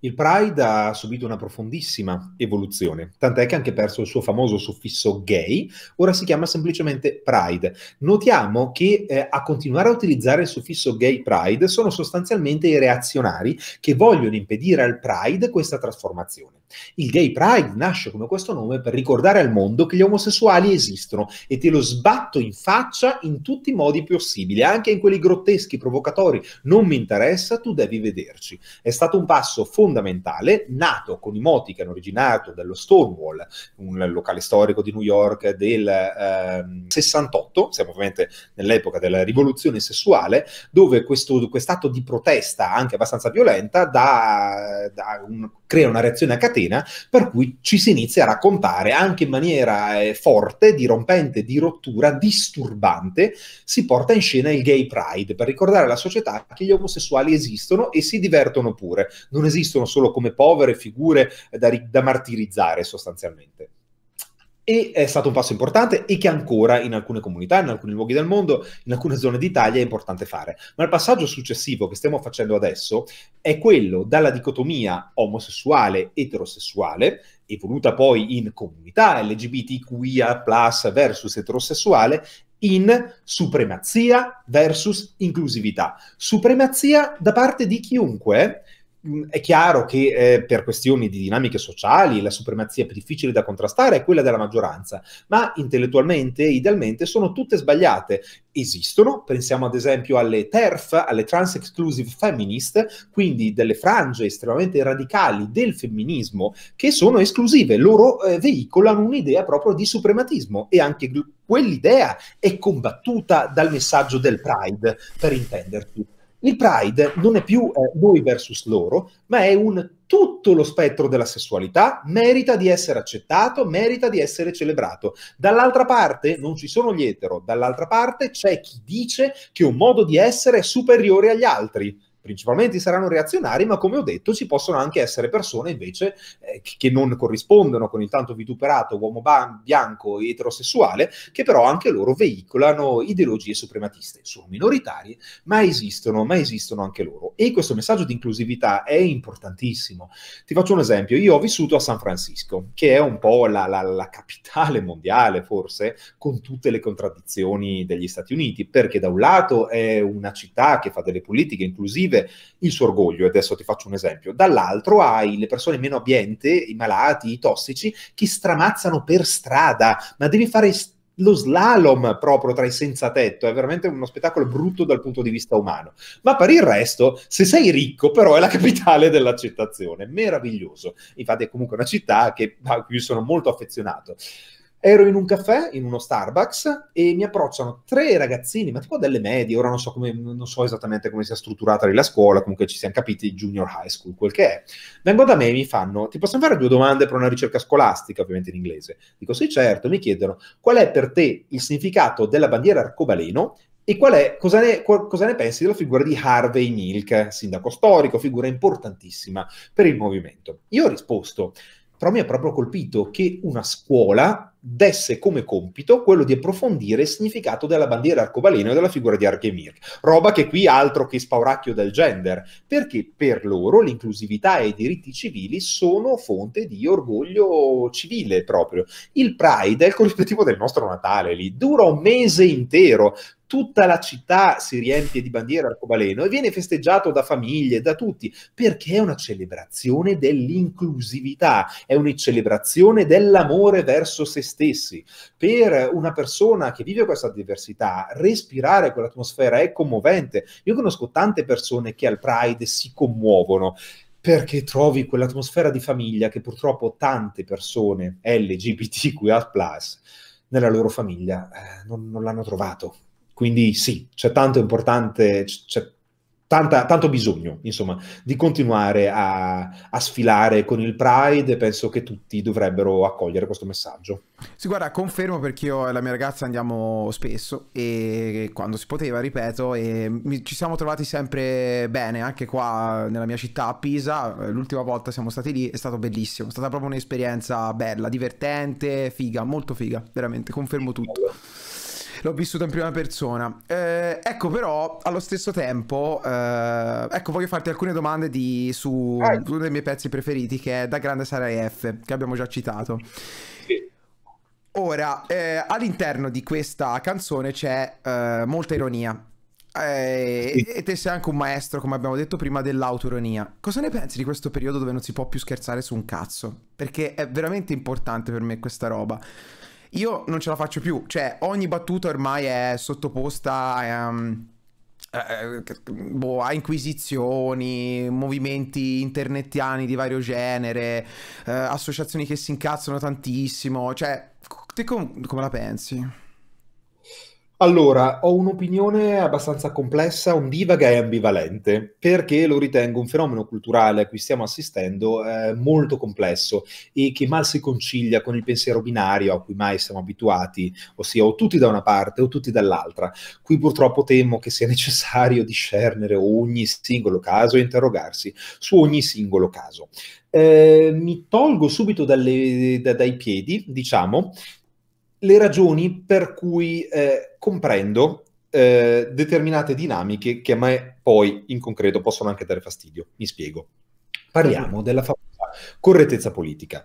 Il Pride ha subito una profondissima evoluzione, tant'è che ha anche perso il suo famoso suffisso gay, ora si chiama semplicemente Pride. Notiamo che eh, a continuare a utilizzare il suffisso gay Pride sono sostanzialmente i reazionari che vogliono impedire al Pride questa trasformazione. Il Gay Pride nasce come questo nome per ricordare al mondo che gli omosessuali esistono e te lo sbatto in faccia in tutti i modi possibili, anche in quelli grotteschi, provocatori. Non mi interessa, tu devi vederci. È stato un passo fondamentale, nato con i moti che hanno originato dallo Stonewall, un locale storico di New York del eh, 68, siamo ovviamente nell'epoca della rivoluzione sessuale, dove questo quest'atto di protesta, anche abbastanza violenta, da, da un, crea una reazione a cattiva catena, per cui ci si inizia a raccontare anche in maniera eh, forte, dirompente, di rottura, disturbante, si porta in scena il gay pride per ricordare alla società che gli omosessuali esistono e si divertono pure, non esistono solo come povere figure eh, da, da martirizzare sostanzialmente e è stato un passo importante e che ancora in alcune comunità, in alcuni luoghi del mondo, in alcune zone d'Italia è importante fare. Ma il passaggio successivo che stiamo facendo adesso è quello dalla dicotomia omosessuale-eterosessuale, evoluta poi in comunità LGBTQIA versus eterosessuale, in supremazia versus inclusività. Supremazia da parte di chiunque eh? Mm, è chiaro che eh, per questioni di dinamiche sociali la supremazia più difficile da contrastare è quella della maggioranza, ma intellettualmente e idealmente sono tutte sbagliate. Esistono, pensiamo ad esempio alle TERF, alle Trans Exclusive Feminist, quindi delle frange estremamente radicali del femminismo che sono esclusive, loro eh, veicolano un'idea proprio di suprematismo e anche quell'idea è combattuta dal messaggio del Pride, per intenderci. Il Pride non è più eh, noi versus loro, ma è un tutto lo spettro della sessualità merita di essere accettato, merita di essere celebrato. Dall'altra parte non ci sono gli etero, dall'altra parte c'è chi dice che un modo di essere è superiore agli altri principalmente saranno reazionari, ma come ho detto ci possono anche essere persone invece eh, che non corrispondono con il tanto vituperato uomo bianco eterosessuale, che però anche loro veicolano ideologie suprematiste. Sono minoritarie, ma esistono, ma esistono anche loro. E questo messaggio di inclusività è importantissimo. Ti faccio un esempio, io ho vissuto a San Francisco, che è un po' la, la, la capitale mondiale forse, con tutte le contraddizioni degli Stati Uniti, perché da un lato è una città che fa delle politiche inclusive, vive il suo orgoglio, e adesso ti faccio un esempio, dall'altro hai le persone meno abbienti, i malati, i tossici, che stramazzano per strada, ma devi fare lo slalom proprio tra i senza tetto, è veramente uno spettacolo brutto dal punto di vista umano. Ma per il resto, se sei ricco, però è la capitale dell'accettazione, meraviglioso. Infatti è comunque una città che, a cui sono molto affezionato. Ero in un caffè, in uno Starbucks, e mi approcciano tre ragazzini, ma tipo delle medie, ora non so, come, non so esattamente come sia strutturata lì la scuola, comunque ci siamo capiti, junior high school, quel che è. Vengo da me e mi fanno, ti possono fare due domande per una ricerca scolastica, ovviamente in inglese? Dico sì, certo, mi chiedono, qual è per te il significato della bandiera arcobaleno e qual è, cosa ne, cosa, ne, pensi della figura di Harvey Milk, sindaco storico, figura importantissima per il movimento? Io ho risposto, però mi ha proprio colpito che una scuola desse come compito quello di approfondire il significato della bandiera arcobaleno e della figura di Archimir, roba che qui altro che spauracchio del gender, perché per loro l'inclusività e i diritti civili sono fonte di orgoglio civile proprio. Il Pride è il corrispettivo del nostro Natale lì, dura un mese intero, tutta la città si riempie di bandiere arcobaleno e viene festeggiato da famiglie, da tutti, perché è una celebrazione dell'inclusività, è una celebrazione dell'amore verso se stessi. Per una persona che vive questa diversità, respirare quell'atmosfera è commovente. Io conosco tante persone che al Pride si commuovono perché trovi quell'atmosfera di famiglia che purtroppo tante persone LGBTQIA nella loro famiglia eh, non, non l'hanno trovato. Quindi sì, c'è tanto importante, c'è tanta, tanto bisogno, insomma, di continuare a, a, sfilare con il Pride e penso che tutti dovrebbero accogliere questo messaggio. Sì, guarda, confermo perché io e la mia ragazza andiamo spesso e quando si poteva, ripeto, mi, ci siamo trovati sempre bene, anche qua nella mia città a Pisa, l'ultima volta siamo stati lì, è stato bellissimo, è stata proprio un'esperienza bella, divertente, figa, molto figa, veramente, confermo tutto. Bello l'ho vissuta in prima persona. Eh, ecco, però, allo stesso tempo, eh, ecco, voglio farti alcune domande di, su eh. uno dei miei pezzi preferiti, che è Da Grande Sarai F, che abbiamo già citato. Sì. Ora, eh, all'interno di questa canzone c'è eh, molta ironia. Eh, e te sei anche un maestro, come abbiamo detto prima, dell'autoironia. Cosa ne pensi di questo periodo dove non si può più scherzare su un cazzo? Perché è veramente importante per me questa roba io non ce la faccio più, cioè ogni battuta ormai è sottoposta um, eh, boh, a inquisizioni, movimenti internettiani di vario genere, eh, associazioni che si incazzano tantissimo, cioè te com- come la pensi? Allora, ho un'opinione abbastanza complessa, ondivaga e ambivalente, perché lo ritengo un fenomeno culturale a cui stiamo assistendo eh, molto complesso e che mal si concilia con il pensiero binario a cui mai siamo abituati, ossia o tutti da una parte o tutti dall'altra. Qui purtroppo temo che sia necessario discernere ogni singolo caso e interrogarsi su ogni singolo caso. Eh, mi tolgo subito dalle, da, dai piedi, diciamo, le ragioni per cui eh, comprendo eh, determinate dinamiche che a me poi in concreto possono anche dare fastidio. Mi spiego. Parliamo della famosa correttezza politica.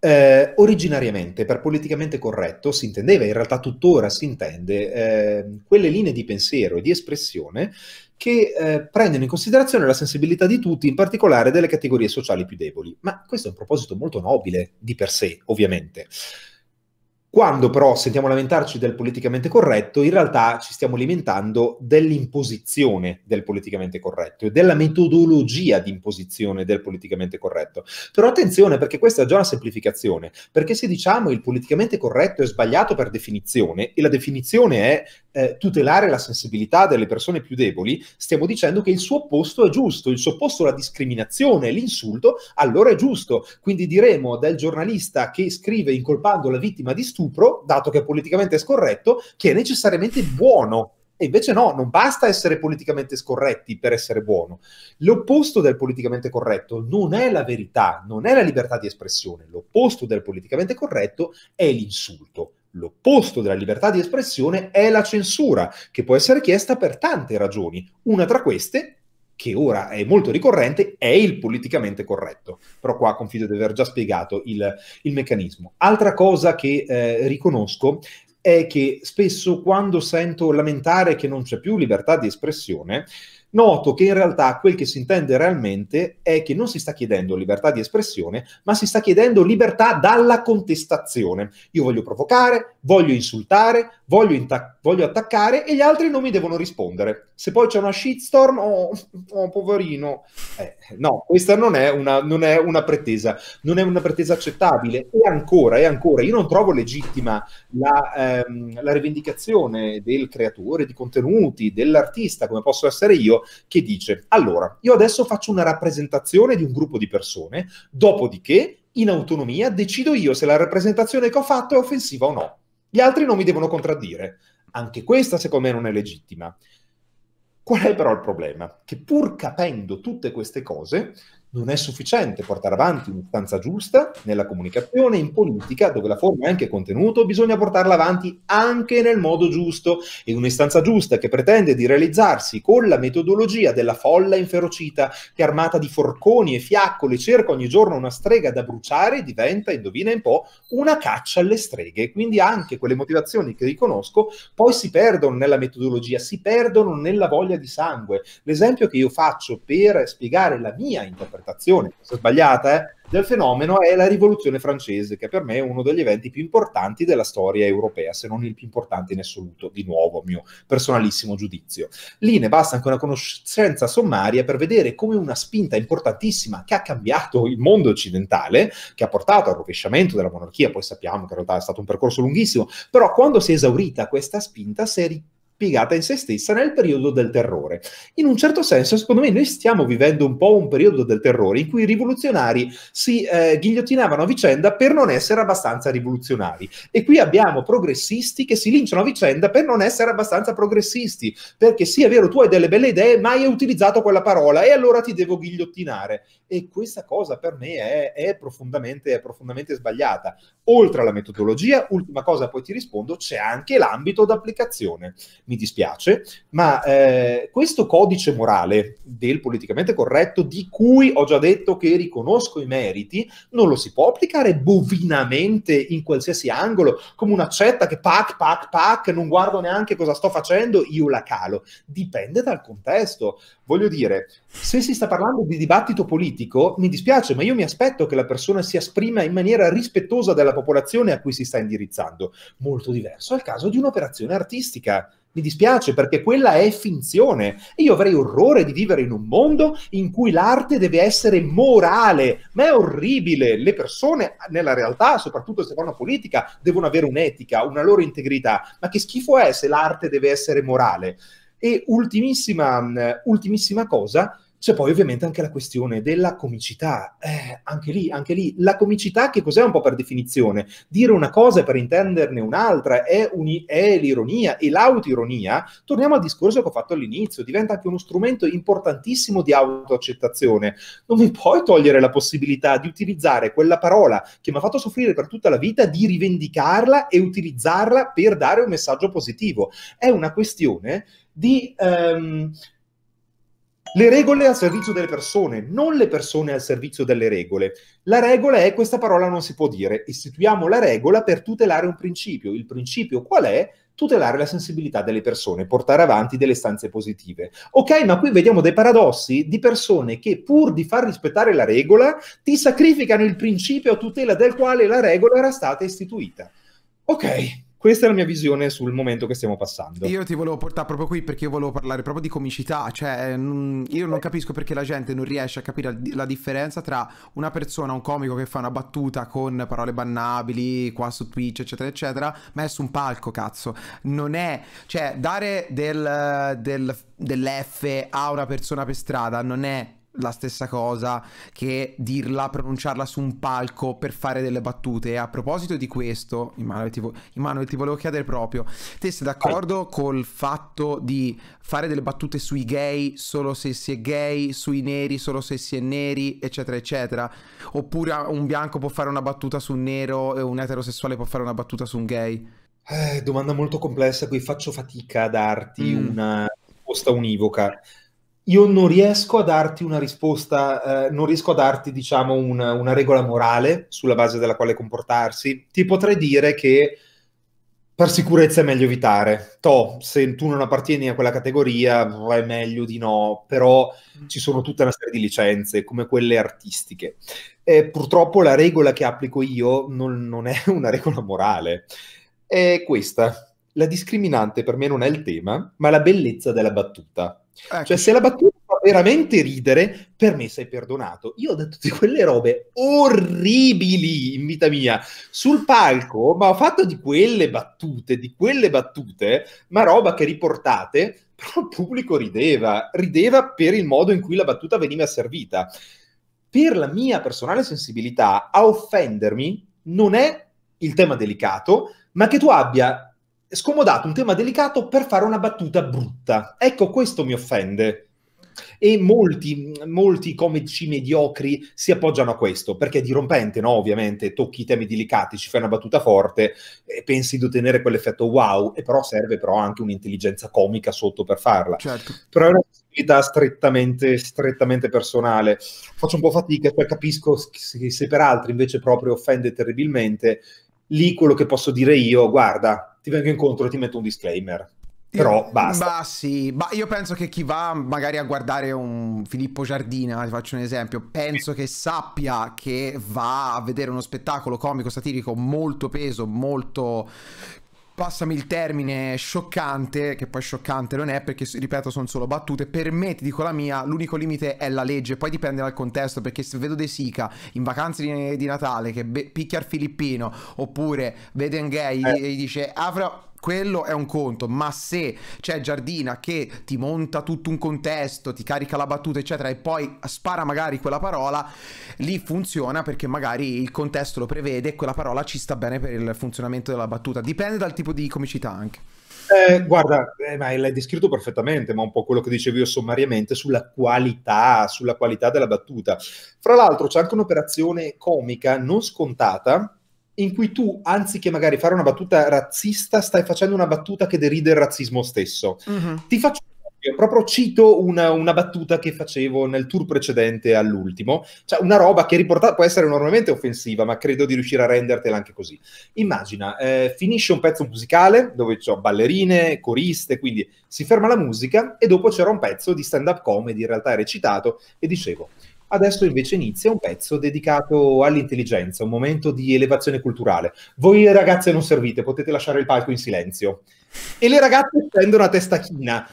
Eh, originariamente per politicamente corretto si intendeva, in realtà tuttora si intende, eh, quelle linee di pensiero e di espressione che eh, prendono in considerazione la sensibilità di tutti, in particolare delle categorie sociali più deboli. Ma questo è un proposito molto nobile di per sé, ovviamente. Quando però sentiamo lamentarci del politicamente corretto, in realtà ci stiamo alimentando dell'imposizione del politicamente corretto e della metodologia di imposizione del politicamente corretto. Però attenzione perché questa è già una semplificazione, perché se diciamo il politicamente corretto è sbagliato per definizione e la definizione è eh, tutelare la sensibilità delle persone più deboli, stiamo dicendo che il suo opposto è giusto, il suo opposto alla discriminazione l'insulto allora è giusto. Quindi diremo del giornalista che scrive incolpando la vittima di stupro stupro, dato che è politicamente scorretto, che è necessariamente buono. E invece no, non basta essere politicamente scorretti per essere buono. L'opposto del politicamente corretto non è la verità, non è la libertà di espressione. L'opposto del politicamente corretto è l'insulto. L'opposto della libertà di espressione è la censura, che può essere chiesta per tante ragioni. Una tra queste che ora è molto ricorrente, è il politicamente corretto. Però qua confido di aver già spiegato il, il meccanismo. Altra cosa che eh, riconosco è che spesso quando sento lamentare che non c'è più libertà di espressione, noto che in realtà quel che si intende realmente è che non si sta chiedendo libertà di espressione, ma si sta chiedendo libertà dalla contestazione. Io voglio provocare, voglio insultare, voglio, intac- voglio attaccare e gli altri non mi devono rispondere. Se poi c'è una shitstorm, oh, oh poverino. Eh, no, questa non è, una, non è una pretesa, non è una pretesa accettabile. E ancora, e ancora, io non trovo legittima la, ehm, la rivendicazione del creatore di contenuti, dell'artista, come posso essere io, che dice, allora, io adesso faccio una rappresentazione di un gruppo di persone, dopodiché in autonomia decido io se la rappresentazione che ho fatto è offensiva o no. Gli altri non mi devono contraddire. Anche questa, secondo me, non è legittima. Qual è però il problema? Che pur capendo tutte queste cose, non è sufficiente portare avanti un'istanza giusta nella comunicazione, in politica, dove la forma è anche contenuto, bisogna portarla avanti anche nel modo giusto. E un'istanza giusta che pretende di realizzarsi con la metodologia della folla inferocita, che armata di forconi e fiaccole cerca ogni giorno una strega da bruciare, diventa, indovina un po', una caccia alle streghe. Quindi anche quelle motivazioni che riconosco poi si perdono nella metodologia, si perdono nella voglia di sangue. L'esempio che io faccio per spiegare la mia interpretazione interpretazione, se sbagliata, eh, del fenomeno è la rivoluzione francese, che per me è uno degli eventi più importanti della storia europea, se non il più importante in assoluto, di nuovo, mio personalissimo giudizio. Lì ne basta anche una conoscenza sommaria per vedere come una spinta importantissima che ha cambiato il mondo occidentale, che ha portato al rovesciamento della monarchia, poi sappiamo che in realtà è stato un percorso lunghissimo, però quando si è esaurita questa spinta si è ripetuta piegata in se stessa nel periodo del terrore. In un certo senso, secondo me, noi stiamo vivendo un po' un periodo del terrore in cui i rivoluzionari si eh, ghigliottinavano a vicenda per non essere abbastanza rivoluzionari. E qui abbiamo progressisti che si linciano a vicenda per non essere abbastanza progressisti, perché sì, è vero, tu hai delle belle idee, ma hai utilizzato quella parola e allora ti devo ghigliottinare e questa cosa per me è, è, profondamente, è profondamente sbagliata. Oltre alla metodologia, ultima cosa poi ti rispondo, c'è anche l'ambito d'applicazione. Mi dispiace, ma eh, questo codice morale del politicamente corretto di cui ho già detto che riconosco i meriti, non lo si può applicare bovinamente in qualsiasi angolo, come una un'accetta che pac, pac, pac, non guardo neanche cosa sto facendo, io la calo. Dipende dal contesto. Voglio dire, se si sta parlando di dibattito politico, politico, mi dispiace, ma io mi aspetto che la persona si esprima in maniera rispettosa della popolazione a cui si sta indirizzando. Molto diverso è il caso di un'operazione artistica. Mi dispiace perché quella è finzione e io avrei orrore di vivere in un mondo in cui l'arte deve essere morale, ma è orribile. Le persone nella realtà, soprattutto se fanno politica, devono avere un'etica, una loro integrità, ma che schifo è se l'arte deve essere morale. E ultimissima, mm, ultimissima cosa, c'è poi ovviamente anche la questione della comicità. Eh, anche lì, anche lì, la comicità che cos'è un po' per definizione? Dire una cosa per intenderne un'altra è, un, è l'ironia e l'autoironia. Torniamo al discorso che ho fatto all'inizio, diventa anche uno strumento importantissimo di autoaccettazione. Non mi puoi togliere la possibilità di utilizzare quella parola che mi ha fatto soffrire per tutta la vita, di rivendicarla e utilizzarla per dare un messaggio positivo. È una questione di... Um, le regole al servizio delle persone, non le persone al servizio delle regole. La regola è questa parola non si può dire. Istituiamo la regola per tutelare un principio. Il principio qual è? tutelare la sensibilità delle persone, portare avanti delle stanze positive. Ok, ma qui vediamo dei paradossi di persone che pur di far rispettare la regola ti sacrificano il principio a tutela del quale la regola era stata istituita. Ok, questa è la mia visione sul momento che stiamo passando. Io ti volevo portare proprio qui perché io volevo parlare proprio di comicità, cioè eh, io non capisco perché la gente non riesce a capire la, la differenza tra una persona, un comico che fa una battuta con parole bannabili qua su Twitch, eccetera, eccetera, messo un palco, cazzo. Non è, cioè dare del, del, dell'F a una persona per strada non è la stessa cosa che dirla, pronunciarla su un palco per fare delle battute. a proposito di questo, Immanuel, ti, vo- Immanuel, ti volevo chiedere proprio, te sei d'accordo Vai. col fatto di fare delle battute sui gay solo se si è gay, sui neri solo se si è neri, eccetera, eccetera? Oppure un bianco può fare una battuta su un nero e un eterosessuale può fare una battuta su un gay? Eh, domanda molto complessa, qui faccio fatica a darti mm. una risposta univoca io non riesco a darti una risposta, eh, non riesco a darti, diciamo, una, una, regola morale sulla base della quale comportarsi. Ti potrei dire che per sicurezza è meglio evitare. To, se tu non appartieni a quella categoria, è meglio di no, però ci sono tutta una serie di licenze, come quelle artistiche. E purtroppo la regola che applico io non, non è una regola morale. È questa. La discriminante per me non è il tema, ma la bellezza della battuta Ecco. Cioè, se la battuta fa veramente ridere, per me sei perdonato. Io ho detto di quelle robe orribili in vita mia sul palco, ma ho fatto di quelle battute, di quelle battute, ma roba che riportate, però il pubblico rideva, rideva per il modo in cui la battuta veniva servita. Per la mia personale sensibilità, a offendermi non è il tema delicato, ma che tu abbia scomodato un tema delicato per fare una battuta brutta. Ecco, questo mi offende. E molti, molti comici mediocri si appoggiano a questo, perché è dirompente, no? Ovviamente, tocchi i temi delicati, ci fai una battuta forte e pensi di ottenere quell'effetto wow, e però serve però anche un'intelligenza comica sotto per farla. Certo. Però è una possibilità strettamente, strettamente personale. Faccio un po' fatica, poi cioè capisco se per altri invece proprio offende terribilmente, lì quello che posso dire io, guarda, ti vengo incontro e ti metto un disclaimer. Però basta. Bah, sì. bah, io penso che chi va magari a guardare un Filippo Giardina, ti faccio un esempio, penso che sappia che va a vedere uno spettacolo comico satirico molto peso, molto passami il termine scioccante, che poi scioccante non è perché ripeto sono solo battute, per me ti dico la mia, l'unico limite è la legge, poi dipende dal contesto perché se vedo De Sica in vacanze di, di Natale che picchia il filippino oppure vede un gay eh. e gli dice afro quello è un conto, ma se c'è Giardina che ti monta tutto un contesto, ti carica la battuta, eccetera, e poi spara magari quella parola, lì funziona perché magari il contesto lo prevede e quella parola ci sta bene per il funzionamento della battuta. Dipende dal tipo di comicità anche. Eh, guarda, eh, l'hai descritto perfettamente, ma un po' quello che dicevo io sommariamente sulla qualità, sulla qualità della battuta. Fra l'altro c'è anche un'operazione comica non scontata in cui tu, anziché magari fare una battuta razzista, stai facendo una battuta che deride il razzismo stesso. Mm-hmm. Ti faccio io proprio cito una, una, battuta che facevo nel tour precedente all'ultimo, cioè una roba che riportata può essere enormemente offensiva, ma credo di riuscire a rendertela anche così. Immagina, eh, finisce un pezzo musicale dove ho ballerine, coriste, quindi si ferma la musica e dopo c'era un pezzo di stand-up comedy, in realtà recitato, e dicevo, Adesso invece inizia un pezzo dedicato all'intelligenza, un momento di elevazione culturale. Voi ragazze non servite, potete lasciare il palco in silenzio. E le ragazze prendono a testa china.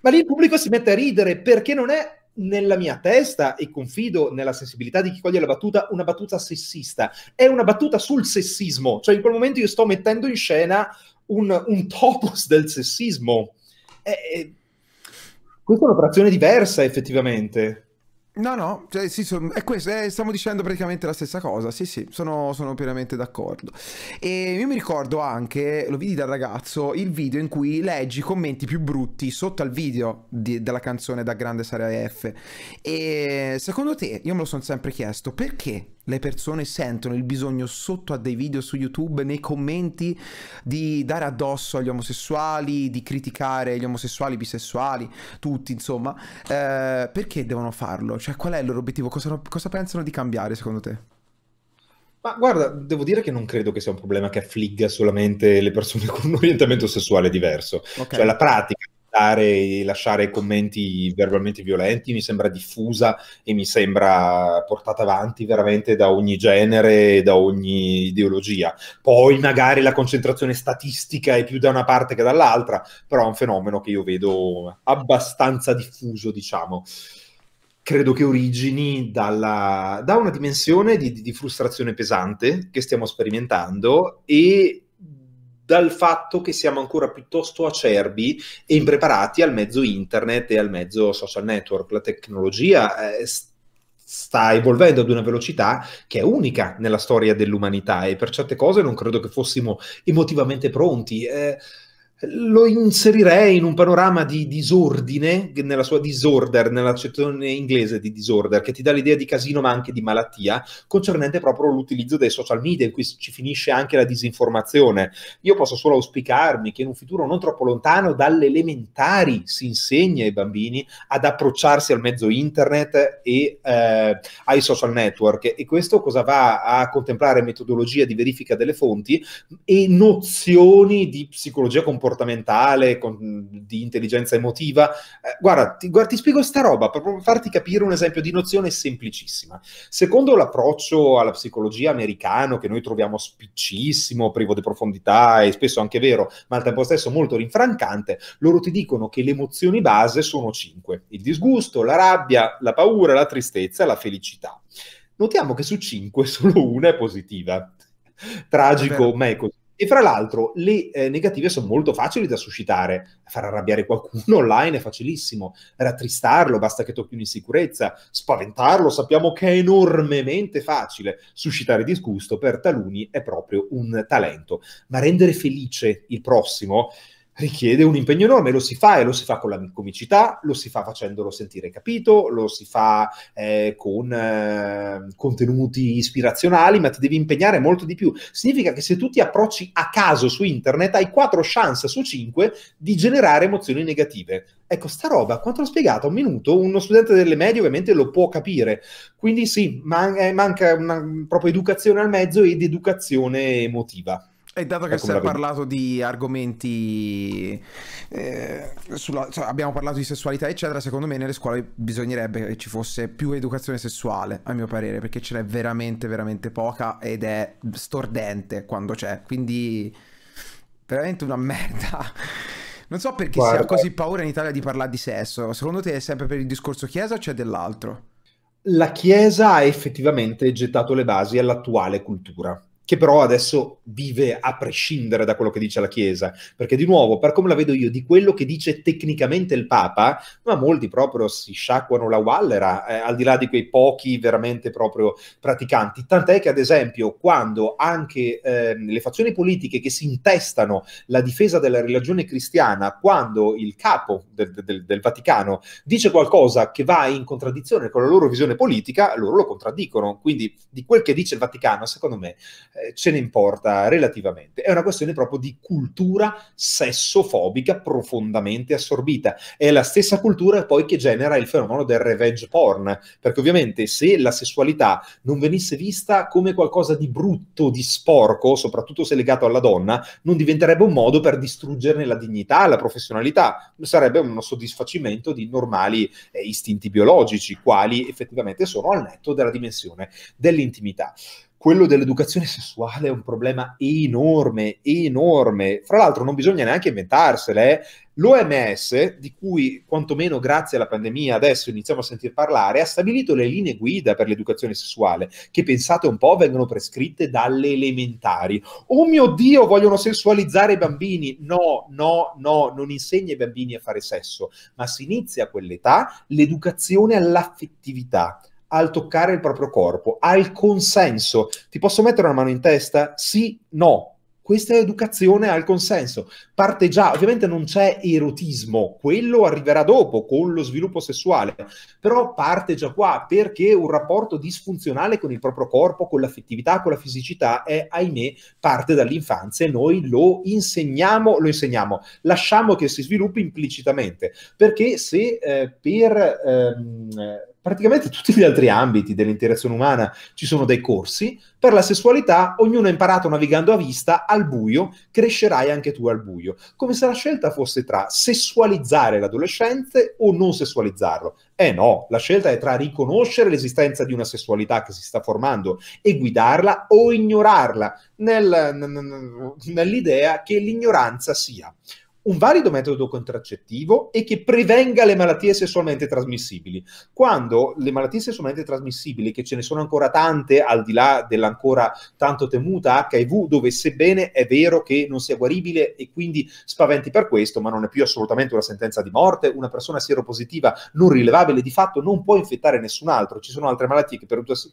Ma lì il pubblico si mette a ridere perché non è nella mia testa e confido nella sensibilità di chi coglie la battuta una battuta sessista. È una battuta sul sessismo. Cioè in quel momento io sto mettendo in scena un, un topos del sessismo. È, eh, è... Eh, questa è un'operazione diversa effettivamente. No, no, cioè, sì, sono, è questo, è, eh, stiamo dicendo praticamente la stessa cosa, sì, sì, sono, sono pienamente d'accordo. E io mi ricordo anche, lo vidi da ragazzo, il video in cui leggi i commenti più brutti sotto al video di, della canzone da Grande Sarai F. E secondo te, io me lo sono sempre chiesto, perché le persone sentono il bisogno sotto a dei video su YouTube, nei commenti, di dare addosso agli omosessuali, di criticare gli omosessuali, bisessuali, tutti, insomma, eh, perché devono farlo? Cioè, qual è il loro obiettivo? Cosa, cosa pensano di cambiare, secondo te? Ma guarda, devo dire che non credo che sia un problema che affligga solamente le persone con un orientamento sessuale diverso. Okay. Cioè, la pratica e lasciare commenti verbalmente violenti mi sembra diffusa e mi sembra portata avanti veramente da ogni genere e da ogni ideologia. Poi magari la concentrazione statistica è più da una parte che dall'altra, però è un fenomeno che io vedo abbastanza diffuso, diciamo credo che origini dalla, da una dimensione di, di frustrazione pesante che stiamo sperimentando e dal fatto che siamo ancora piuttosto acerbi e impreparati al mezzo internet e al mezzo social network. La tecnologia eh, sta evolvendo ad una velocità che è unica nella storia dell'umanità e per certe cose non credo che fossimo emotivamente pronti. Eh, lo inserirei in un panorama di disordine, nella sua disorder, nell'accezione inglese di disorder, che ti dà l'idea di casino ma anche di malattia, concernente proprio l'utilizzo dei social media, in cui ci finisce anche la disinformazione. Io posso solo auspicarmi che in un futuro non troppo lontano, dalle elementari si insegni ai bambini ad approcciarsi al mezzo internet e eh, ai social network, e questo cosa va a contemplare metodologia di verifica delle fonti e nozioni di psicologia comportamentale comportamentale, con, di intelligenza emotiva. Eh, guarda, ti, guarda, ti spiego sta roba per farti capire un esempio di nozione semplicissima. Secondo l'approccio alla psicologia americano, che noi troviamo spiccissimo, privo di profondità e spesso anche vero, ma al tempo stesso molto rinfrancante, loro ti dicono che le emozioni base sono cinque: il disgusto, la rabbia, la paura, la tristezza la felicità. Notiamo che su cinque solo una è positiva. Tragico, ma è così. E fra l'altro le eh, negative sono molto facili da suscitare. Far arrabbiare qualcuno online è facilissimo, rattristarlo, basta che tocchi un'insicurezza, spaventarlo, sappiamo che è enormemente facile. Suscitare disgusto per taluni è proprio un talento. Ma rendere felice il prossimo richiede un impegno enorme, lo si fa e lo si fa con la comicità, lo si fa facendolo sentire capito, lo si fa eh, con eh, contenuti ispirazionali, ma ti devi impegnare molto di più. Significa che se tu ti approcci a caso su internet hai 4 chance su 5 di generare emozioni negative. Ecco, sta roba, quanto l'ho spiegata, un minuto, uno studente delle medie ovviamente lo può capire. Quindi sì, man- eh, manca una propria educazione al mezzo ed educazione emotiva. E dato che ecco, si è parlato di argomenti, eh, sulla, cioè abbiamo parlato di sessualità, eccetera, secondo me nelle scuole bisognerebbe che ci fosse più educazione sessuale, a mio parere, perché ce n'è veramente, veramente poca ed è stordente quando c'è. Quindi, veramente una merda. Non so perché Guarda. si ha così paura in Italia di parlare di sesso. Secondo te è sempre per il discorso chiesa o c'è dell'altro? La chiesa ha effettivamente gettato le basi all'attuale cultura che però adesso vive a prescindere da quello che dice la Chiesa, perché di nuovo, per come la vedo io, di quello che dice tecnicamente il Papa, ma molti proprio si sciacquano la wallera, eh, al di là di quei pochi veramente proprio praticanti, tant'è che ad esempio quando anche eh, le fazioni politiche che si intestano la difesa della religione cristiana, quando il capo del, del, del Vaticano dice qualcosa che va in contraddizione con la loro visione politica, loro lo contraddicono, quindi di quel che dice il Vaticano, secondo me, eh, ce ne importa relativamente. È una questione proprio di cultura sessofobica profondamente assorbita. È la stessa cultura poi che genera il fenomeno del revenge porn, perché ovviamente se la sessualità non venisse vista come qualcosa di brutto, di sporco, soprattutto se legato alla donna, non diventerebbe un modo per distruggerne la dignità, la professionalità, sarebbe uno soddisfacimento di normali eh, istinti biologici, quali effettivamente sono al netto della dimensione dell'intimità quello dell'educazione sessuale è un problema enorme, enorme. Fra l'altro non bisogna neanche inventarsele. Eh? L'OMS, di cui quantomeno grazie alla pandemia adesso iniziamo a sentir parlare, ha stabilito le linee guida per l'educazione sessuale, che pensate un po' vengono prescritte dalle elementari. Oh mio Dio, vogliono sessualizzare i bambini. No, no, no, non insegna i bambini a fare sesso, ma si inizia a quell'età l'educazione all'affettività al toccare il proprio corpo, al consenso. Ti posso mettere una mano in testa? Sì, no. Questa è educazione al consenso. Parte già, ovviamente non c'è erotismo, quello arriverà dopo con lo sviluppo sessuale, però parte già qua perché un rapporto disfunzionale con il proprio corpo, con l'affettività, con la fisicità è, ahimè, parte dall'infanzia e noi lo insegniamo, lo insegniamo, lasciamo che si sviluppi implicitamente, perché se eh, per... Ehm, praticamente tutti gli altri ambiti dell'interazione umana ci sono dei corsi. Per la sessualità, ognuno ha imparato navigando a vista, al buio, crescerai anche tu al buio. Come se la scelta fosse tra sessualizzare l'adolescente o non sessualizzarlo. Eh no, la scelta è tra riconoscere l'esistenza di una sessualità che si sta formando e guidarla o ignorarla, nel, nell'idea che l'ignoranza sia un valido metodo contraccettivo e che prevenga le malattie sessualmente trasmissibili. Quando le malattie sessualmente trasmissibili, che ce ne sono ancora tante, al di là dell'ancora tanto temuta HIV, dove sebbene è vero che non sia guaribile e quindi spaventi per questo, ma non è più assolutamente una sentenza di morte, una persona sieropositiva non rilevabile di fatto non può infettare nessun altro. Ci sono altre malattie che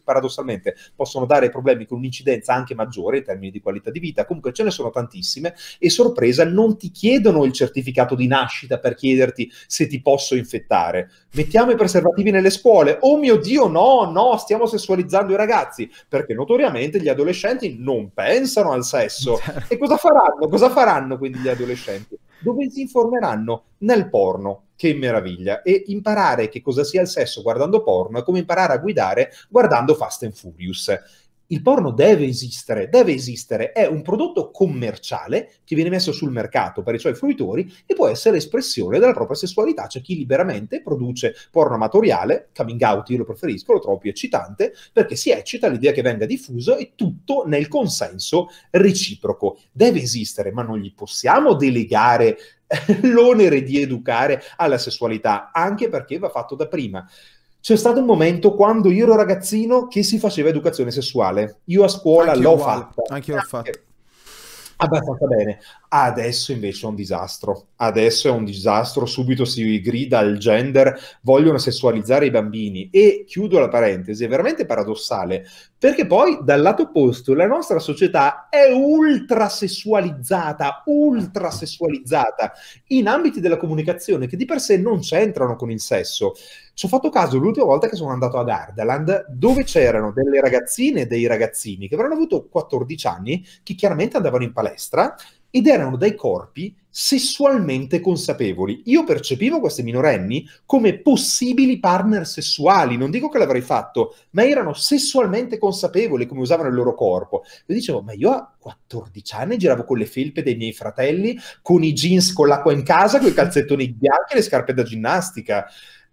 paradossalmente possono dare problemi con un'incidenza anche maggiore in termini di qualità di vita. Comunque ce ne sono tantissime e sorpresa non ti chiedono o il certificato di nascita per chiederti se ti posso infettare. Mettiamo i preservativi nelle scuole. Oh mio Dio, no, no, stiamo sessualizzando i ragazzi, perché notoriamente gli adolescenti non pensano al sesso. Certo. E cosa faranno? Cosa faranno quindi gli adolescenti? Dove si informeranno? Nel porno. Che meraviglia! E imparare che cosa sia il sesso guardando porno è come imparare a guidare guardando Fast and Furious il porno deve esistere, deve esistere, è un prodotto commerciale che viene messo sul mercato per i suoi fruitori e può essere espressione della propria sessualità, c'è chi liberamente produce porno amatoriale, coming out io lo preferisco, lo trovo più eccitante, perché si eccita l'idea che venga diffuso e tutto nel consenso reciproco. Deve esistere, ma non gli possiamo delegare l'onere di educare alla sessualità, anche perché va fatto da prima c'è stato un momento quando io ero ragazzino che si faceva educazione sessuale. Io a scuola l'ho fatta. Anche io l'ho fatta. Abbastanza bene. Adesso invece è un disastro. Adesso è un disastro, subito si grida al gender, vogliono sessualizzare i bambini. E chiudo la parentesi, è veramente paradossale, perché poi dal lato opposto la nostra società è ultrasessualizzata, ultrasessualizzata in ambiti della comunicazione che di per sé non c'entrano con il sesso. Ci ho fatto caso l'ultima volta che sono andato ad Ardaland, dove c'erano delle ragazzine e dei ragazzini che avranno avuto 14 anni, che chiaramente andavano in palestra ed erano dei corpi sessualmente consapevoli. Io percepivo questi minorenni come possibili partner sessuali, non dico che l'avrei fatto, ma erano sessualmente consapevoli come usavano il loro corpo. Io dicevo, ma io a 14 anni giravo con le felpe dei miei fratelli, con i jeans con l'acqua in casa, con i calzettoni bianchi e le scarpe da ginnastica.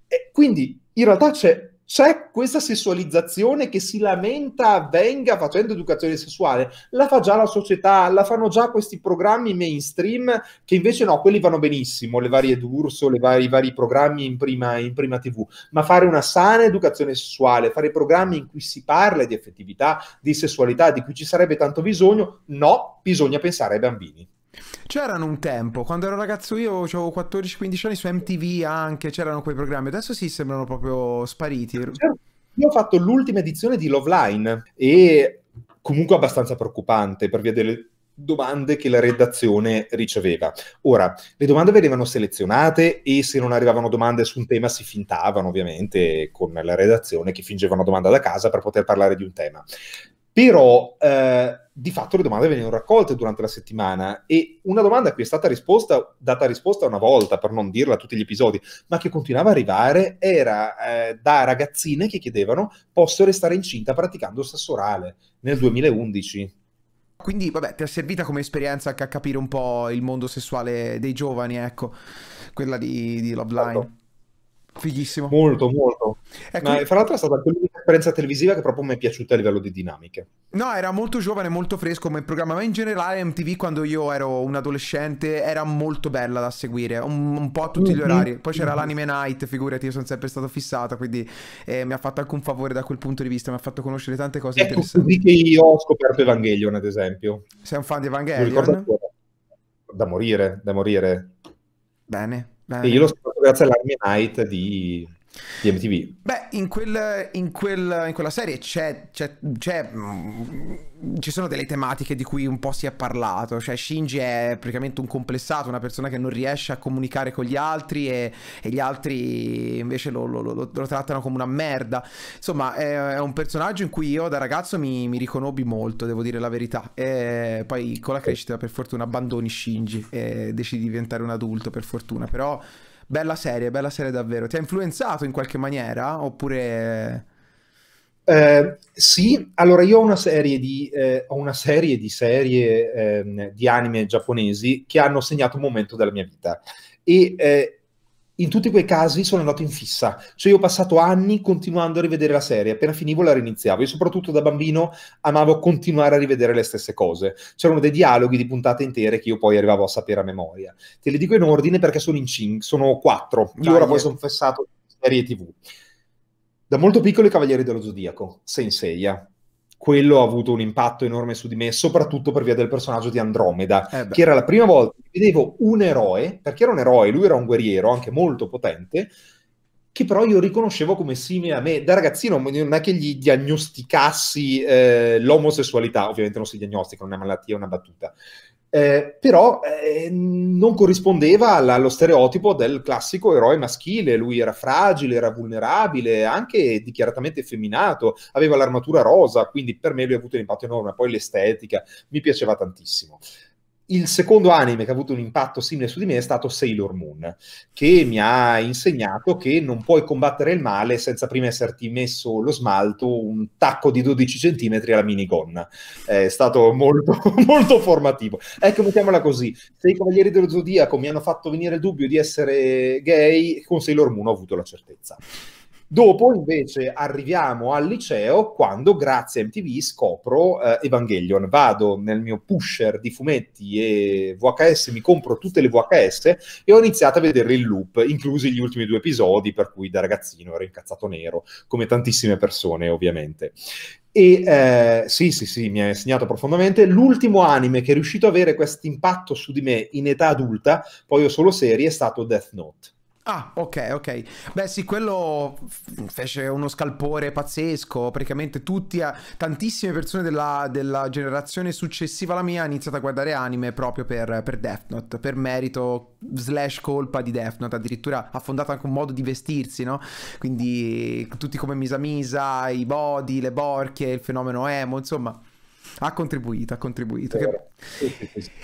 E quindi in realtà c'è c'è questa sessualizzazione che si lamenta venga facendo educazione sessuale, la fa già la società, la fanno già questi programmi mainstream che invece no, quelli vanno benissimo, le varie d'Urso, vari, i vari programmi in prima, in prima TV, ma fare una sana educazione sessuale, fare programmi in cui si parla di effettività, di sessualità, di cui ci sarebbe tanto bisogno, no, bisogna pensare ai bambini. C'erano un tempo, quando ero ragazzo io avevo 14-15 anni su MTV anche, c'erano quei programmi, adesso sì, sembrano proprio spariti. Certo. Io ho fatto l'ultima edizione di Love Line e comunque abbastanza preoccupante per via delle domande che la redazione riceveva. Ora, le domande venivano selezionate e se non arrivavano domande su un tema si fintavano ovviamente con la redazione che fingeva una domanda da casa per poter parlare di un tema. Però eh, di fatto le domande venivano raccolte durante la settimana e una domanda a cui è stata risposta, data risposta una volta, per non dirla a tutti gli episodi, ma che continuava a arrivare, era eh, da ragazzine che chiedevano posso restare incinta praticando sesso orale nel 2011. Quindi, vabbè, ti è servita come esperienza anche a capire un po' il mondo sessuale dei giovani, ecco, quella di, di Love Line. Fighissimo. Molto, molto. Ecco. Ma, fra l'altro è stata anche esperienza televisiva che proprio mi è piaciuta a livello di dinamiche. No, era molto giovane, molto fresco come programma, ma in generale MTV quando io ero un adolescente era molto bella da seguire, un, un po' a tutti gli mhm. orari. Poi c'era mhm. l'anime night, figurati, io sono sempre stato fissato, quindi eh, mi ha fatto anche un favore da quel punto di vista, mi ha fatto conoscere tante cose ecco, interessanti. Ecco, che io ho scoperto Evangelion, ad esempio. Sei un fan di Evangelion? Da morire, da morire. Bene, bene. E io l'ho scoperto grazie all'anime night di di MTV. Beh, in, quel, in, quel, in quella serie c'è, c'è, c'è, mm, ci sono delle tematiche di cui un po' si è parlato, cioè Shinji è praticamente un complessato, una persona che non riesce a comunicare con gli altri e, e gli altri invece lo, lo, lo, lo, trattano come una merda. Insomma, è, è, un personaggio in cui io da ragazzo mi, mi riconobbi molto, devo dire la verità. E poi con la crescita per fortuna abbandoni Shinji e decidi di diventare un adulto per fortuna, però... Bella serie, bella serie davvero. Ti ha influenzato in qualche maniera? Oppure... Eh, sì, allora io ho una serie di, eh, una serie, di serie eh, di anime giapponesi che hanno segnato un momento della mia vita e eh, in tutti quei casi sono andato in fissa. Cioè io ho passato anni continuando a rivedere la serie, appena finivo la riniziavo. Io soprattutto da bambino amavo continuare a rivedere le stesse cose. C'erano dei dialoghi di puntate intere che io poi arrivavo a sapere a memoria. Te li dico in ordine perché sono in cinque, sono quattro. Io ora poi sono fessato serie TV. Da molto piccolo i Cavalieri dello Zodiaco, Senseiya quello ha avuto un impatto enorme su di me, soprattutto per via del personaggio di Andromeda, eh che era la prima volta che vedevo un eroe, perché era un eroe, lui era un guerriero, anche molto potente, che però io riconoscevo come simile a me. Da ragazzino non è che gli diagnosticassi eh, l'omosessualità, ovviamente non si diagnostica, non è una malattia, è una battuta. Eh, però eh, non corrispondeva alla, allo stereotipo del classico eroe maschile. Lui era fragile, era vulnerabile, anche dichiaratamente effeminato, aveva l'armatura rosa, quindi per me lui ha avuto un impatto enorme. Poi l'estetica mi piaceva tantissimo il secondo anime che ha avuto un impatto simile su di me è stato Sailor Moon, che mi ha insegnato che non puoi combattere il male senza prima esserti messo lo smalto, un tacco di 12 cm alla minigonna. È stato molto, molto formativo. Ecco, mettiamola così, se i Cavalieri dello Zodiaco mi hanno fatto venire il dubbio di essere gay, con Sailor Moon ho avuto la certezza. Dopo invece arriviamo al liceo quando grazie a MTV scopro eh, Evangelion, vado nel mio pusher di fumetti e VHS, mi compro tutte le VHS e ho iniziato a vedere il loop, inclusi gli ultimi due episodi per cui da ragazzino ero incazzato nero, come tantissime persone ovviamente. E eh, sì, sì, sì, mi ha insegnato profondamente. L'ultimo anime che è riuscito a avere questo impatto su di me in età adulta, poi ho solo serie, è stato Death Note Ah, ok, ok. Beh, sì, quello fece uno scalpore pazzesco. Praticamente tutti, eh, tantissime persone della, della generazione successiva alla mia hanno iniziato a guardare anime proprio per, per, Death Note, per merito slash colpa di Death Note. Addirittura ha fondato anche un modo di vestirsi, no? Quindi tutti come Misa Misa, i body, le borchie, il fenomeno emo, insomma ha contribuito, ha contribuito. Che...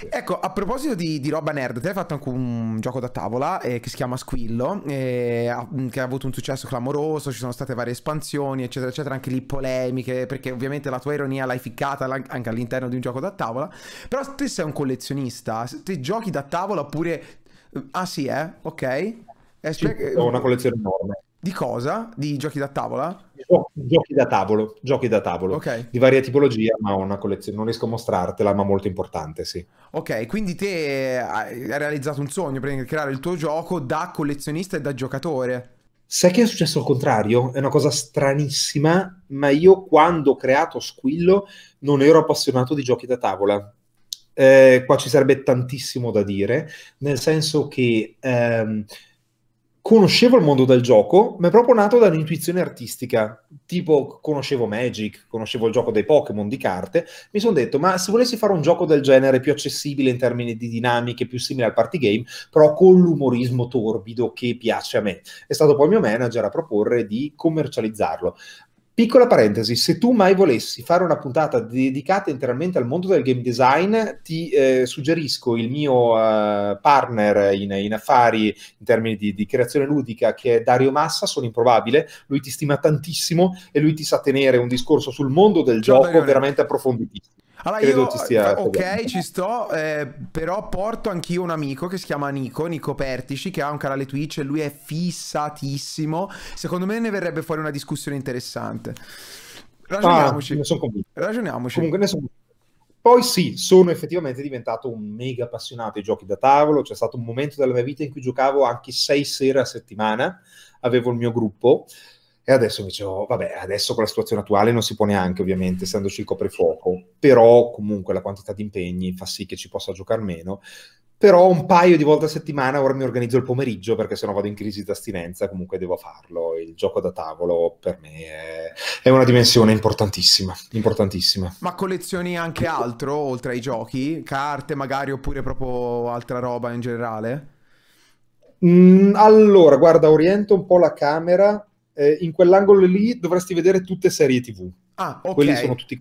Ecco, a proposito di, di, roba nerd, te hai fatto anche un gioco da tavola eh, che si chiama Squillo, eh, mm, che ha avuto un successo clamoroso, ci sono state varie espansioni, eccetera, eccetera, anche lì polemiche, perché ovviamente la tua ironia l'hai ficcata anche all'interno di un gioco da tavola. Però te sei un collezionista, te giochi da tavola oppure... Eh, ah sì, eh, ok. Espe... Eh, sì, ho una collezione enorme. Di cosa? Di giochi da tavola? giochi da tavolo, giochi da tavolo okay. di varia tipologia, ma ho una collezione, non riesco a mostrartela, ma molto importante, sì. Ok, quindi te eh, hai realizzato un sogno, per creare il tuo gioco da collezionista e da giocatore. Sai che è successo il contrario? È una cosa stranissima, ma io quando ho creato Squillo non ero appassionato di giochi da tavola. Eh, qua ci sarebbe tantissimo da dire, nel senso che... Ehm, conoscevo il mondo del gioco, ma è proprio nato da un'intuizione artistica. Tipo, conoscevo Magic, conoscevo il gioco dei Pokémon di carte. Mi sono detto, ma se volessi fare un gioco del genere più accessibile in termini di dinamiche, più simile al party game, però con l'umorismo torbido che piace a me, è stato poi il mio manager a proporre di commercializzarlo. Piccola parentesi, se tu mai volessi fare una puntata dedicata interamente al mondo del game design, ti eh, suggerisco il mio eh, partner in, in, affari in termini di, di, creazione ludica, che è Dario Massa, sono improbabile, lui ti stima tantissimo e lui ti sa tenere un discorso sul mondo del Ciao, gioco veramente approfonditissimo. Allora Credo io, ci stia, ok, bene. ci sto, eh, però porto anch'io un amico che si chiama Nico, Nico Pertici, che ha un canale Twitch e lui è fissatissimo. Secondo me ne verrebbe fuori una discussione interessante. Ragioniamoci. Ah, ne sono convinto. Ragioniamoci. Comunque ne sono Poi sì, sono effettivamente diventato un mega appassionato ai giochi da tavolo, c'è stato un momento della mia vita in cui giocavo anche sei sere a settimana, avevo il mio gruppo, e adesso mi dicevo, vabbè, adesso con la situazione attuale non si può neanche, ovviamente, essendoci il coprifuoco, però comunque la quantità di impegni fa sì che ci possa giocare meno. Però un paio di volte a settimana ora mi organizzo il pomeriggio perché sennò vado in crisi di astinenza, comunque devo farlo. Il gioco da tavolo per me è, è una dimensione importantissima, importantissima. Ma collezioni anche altro oltre ai giochi? Carte magari oppure proprio altra roba in generale? Mm, allora, guarda, oriento un po' la camera eh, in quell'angolo lì dovresti vedere tutte serie TV. Ah, ok. Quelli sono tutti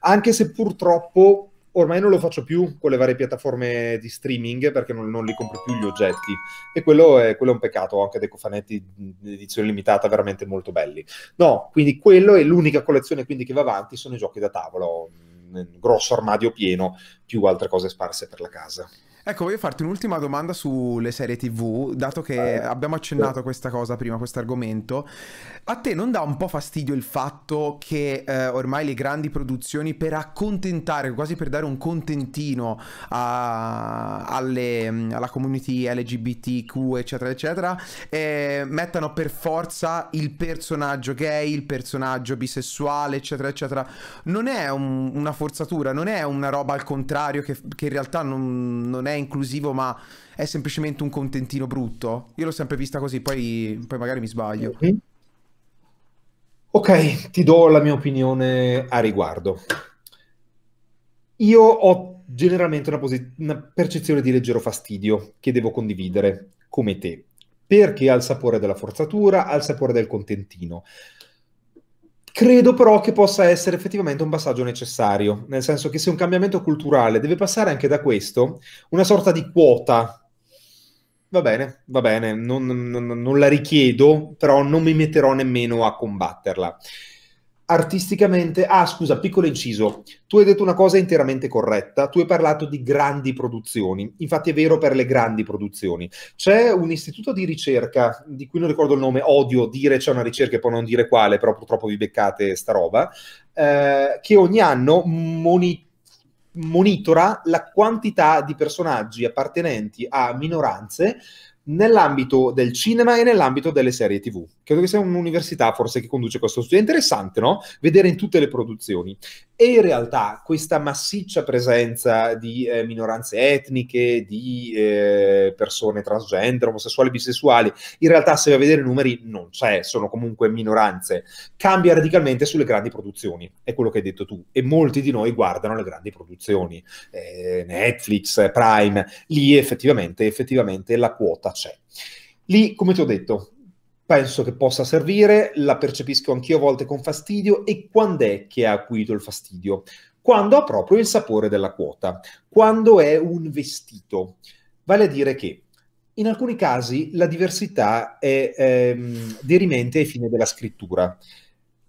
anche se purtroppo ormai non lo faccio più con le varie piattaforme di streaming perché non, non li compro più gli oggetti e quello è, quello è un peccato ho anche dei cofanetti di edizione limitata veramente molto belli no quindi quello è l'unica collezione quindi, che va avanti sono i giochi da tavolo un grosso armadio pieno più altre cose sparse per la casa Ecco, voglio farti un'ultima domanda sulle serie TV, dato che abbiamo accennato a questa cosa prima, questo argomento. A te non dà un po' fastidio il fatto che eh, ormai le grandi produzioni per accontentare, quasi per dare un contentino a, alle, alla community LGBTQ, eccetera, eccetera, eh, mettano per forza il personaggio gay, il personaggio bisessuale, eccetera, eccetera. Non è un, una forzatura, non è una roba al contrario che, che in realtà non, non è è inclusivo, ma è semplicemente un contentino brutto. Io l'ho sempre vista così, poi, poi magari mi sbaglio. Mhm. Ok, ti do la mia opinione a riguardo. Io ho generalmente una, posi- una percezione di leggero fastidio che devo condividere, come te, perché ha il sapore della forzatura, ha il sapore del contentino. Credo però che possa essere effettivamente un passaggio necessario, nel senso che se un cambiamento culturale deve passare anche da questo, una sorta di quota. Va bene, va bene, non, non, non la richiedo, però non mi metterò nemmeno a combatterla artisticamente, ah scusa, piccolo inciso, tu hai detto una cosa interamente corretta, tu hai parlato di grandi produzioni, infatti è vero per le grandi produzioni. C'è un istituto di ricerca, di cui non ricordo il nome, odio dire c'è una ricerca e poi non dire quale, però purtroppo vi beccate sta roba, eh, che ogni anno monitora monitora la quantità di personaggi appartenenti a minoranze nell'ambito del cinema e nell'ambito delle serie TV. Credo che sia un'università forse che conduce questo studio. È interessante, no? Vedere in tutte le produzioni. E in realtà questa massiccia presenza di eh, minoranze etniche, di eh, persone transgender, omosessuali, bisessuali, in realtà se vai a vedere i numeri non c'è, sono comunque minoranze. Cambia radicalmente sulle grandi produzioni, è quello che hai detto tu. E molti di noi guardano le grandi produzioni, eh, Netflix, Prime, lì effettivamente, effettivamente la quota c'è. Lì, come ti ho detto, penso che possa servire, la percepisco anch'io a volte con fastidio e quando è che ha acuito il fastidio? Quando ha proprio il sapore della quota, quando è un vestito. Vale a dire che in alcuni casi la diversità è ehm, derimente ai fini della scrittura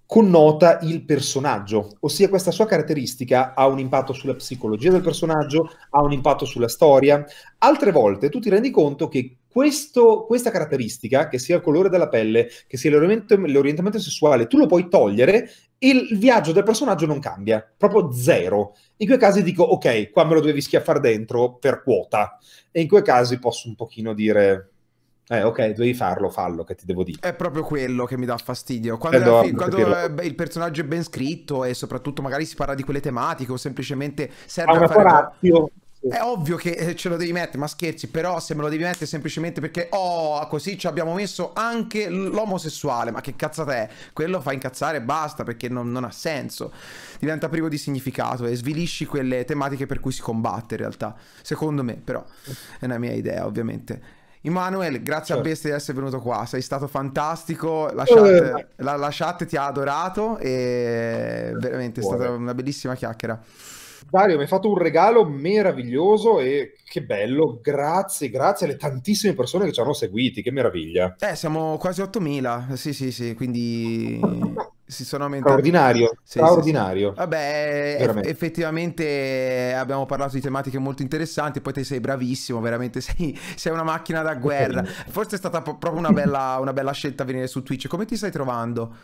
connota il personaggio, ossia questa sua caratteristica ha un impatto sulla psicologia del personaggio, ha un impatto sulla storia. Altre volte tu ti rendi conto che questo, questa caratteristica, che sia il colore della pelle, che sia l'orientamento, l'orientamento sessuale, tu lo puoi togliere e il viaggio del personaggio non cambia, proprio zero. In quei casi dico, ok, qua me lo dovevi schiaffare dentro per quota. E in quei casi posso un pochino dire... Eh, ok, devi farlo, fallo, che ti devo dire. È proprio quello che mi dà fastidio. Quando, eh, fi- quando il personaggio è ben scritto e soprattutto magari si parla di quelle tematiche o semplicemente serve a, a fare... Ratio. È ovvio che eh, ce lo devi mettere, ma scherzi, però se me lo devi mettere semplicemente perché oh, così ci abbiamo messo anche l'omosessuale, ma che cazzata è? Quello fa incazzare e basta perché non, non ha senso. Diventa privo di significato e svilisci quelle tematiche per cui si combatte in realtà. Secondo me, però, è una mia idea, ovviamente. Immanuel, grazie certo. a Bestia di essere venuto qua, sei stato fantastico, eh. la chat, la, la chat ti ha adorato e veramente è stata una bellissima chiacchiera. Dario, mi hai fatto un regalo meraviglioso e che bello, grazie, grazie alle tantissime persone che ci hanno seguiti, che meraviglia. Eh, siamo quasi 8000, sì, sì, sì, quindi si sono aumentati. Straordinario, sì, straordinario. Sì, sì. Vabbè, veramente. effettivamente abbiamo parlato di tematiche molto interessanti, poi te sei bravissimo, veramente sei, sei una macchina da guerra. Forse è stata proprio una bella, una bella scelta venire su Twitch. Come ti stai trovando?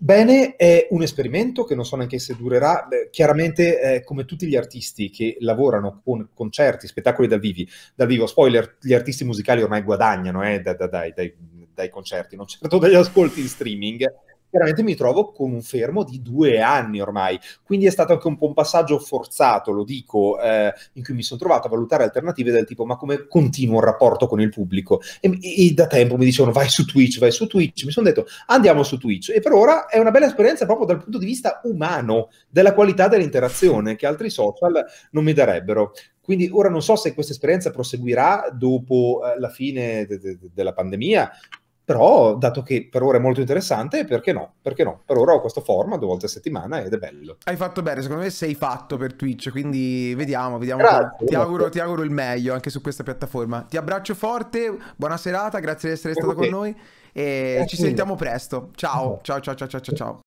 Bene, è un esperimento che non so neanche se durerà, Beh, chiaramente eh, come tutti gli artisti che lavorano con concerti, spettacoli dal, vivi, dal vivo, spoiler, gli artisti musicali ormai guadagnano eh, da, da, dai, dai, dai, concerti, non certo dagli ascolti in streaming, chiaramente mi trovo con un fermo di due anni ormai. Quindi è stato anche un po' un passaggio forzato, lo dico, eh, in cui mi sono trovato a valutare alternative del tipo ma come continuo il rapporto con il pubblico? E, e da tempo mi dicevano vai su Twitch, vai su Twitch, mi sono detto andiamo su Twitch e per ora è una bella esperienza proprio dal punto di vista umano, della qualità dell'interazione che altri social non mi darebbero. Quindi ora non so se questa esperienza proseguirà dopo eh, la fine de- de- della pandemia però dato che per ora è molto interessante, perché no? Perché no? Per ora ho questo format due volte a settimana ed è bello. Hai fatto bene, secondo me sei fatto per Twitch, quindi vediamo, vediamo. Grazie, ti, auguro, ti, auguro, il meglio anche su questa piattaforma. Ti abbraccio forte, buona serata, grazie di essere stato okay. con noi e grazie ci sentiamo mille. presto. Ciao, ciao, ciao, ciao, ciao, ciao.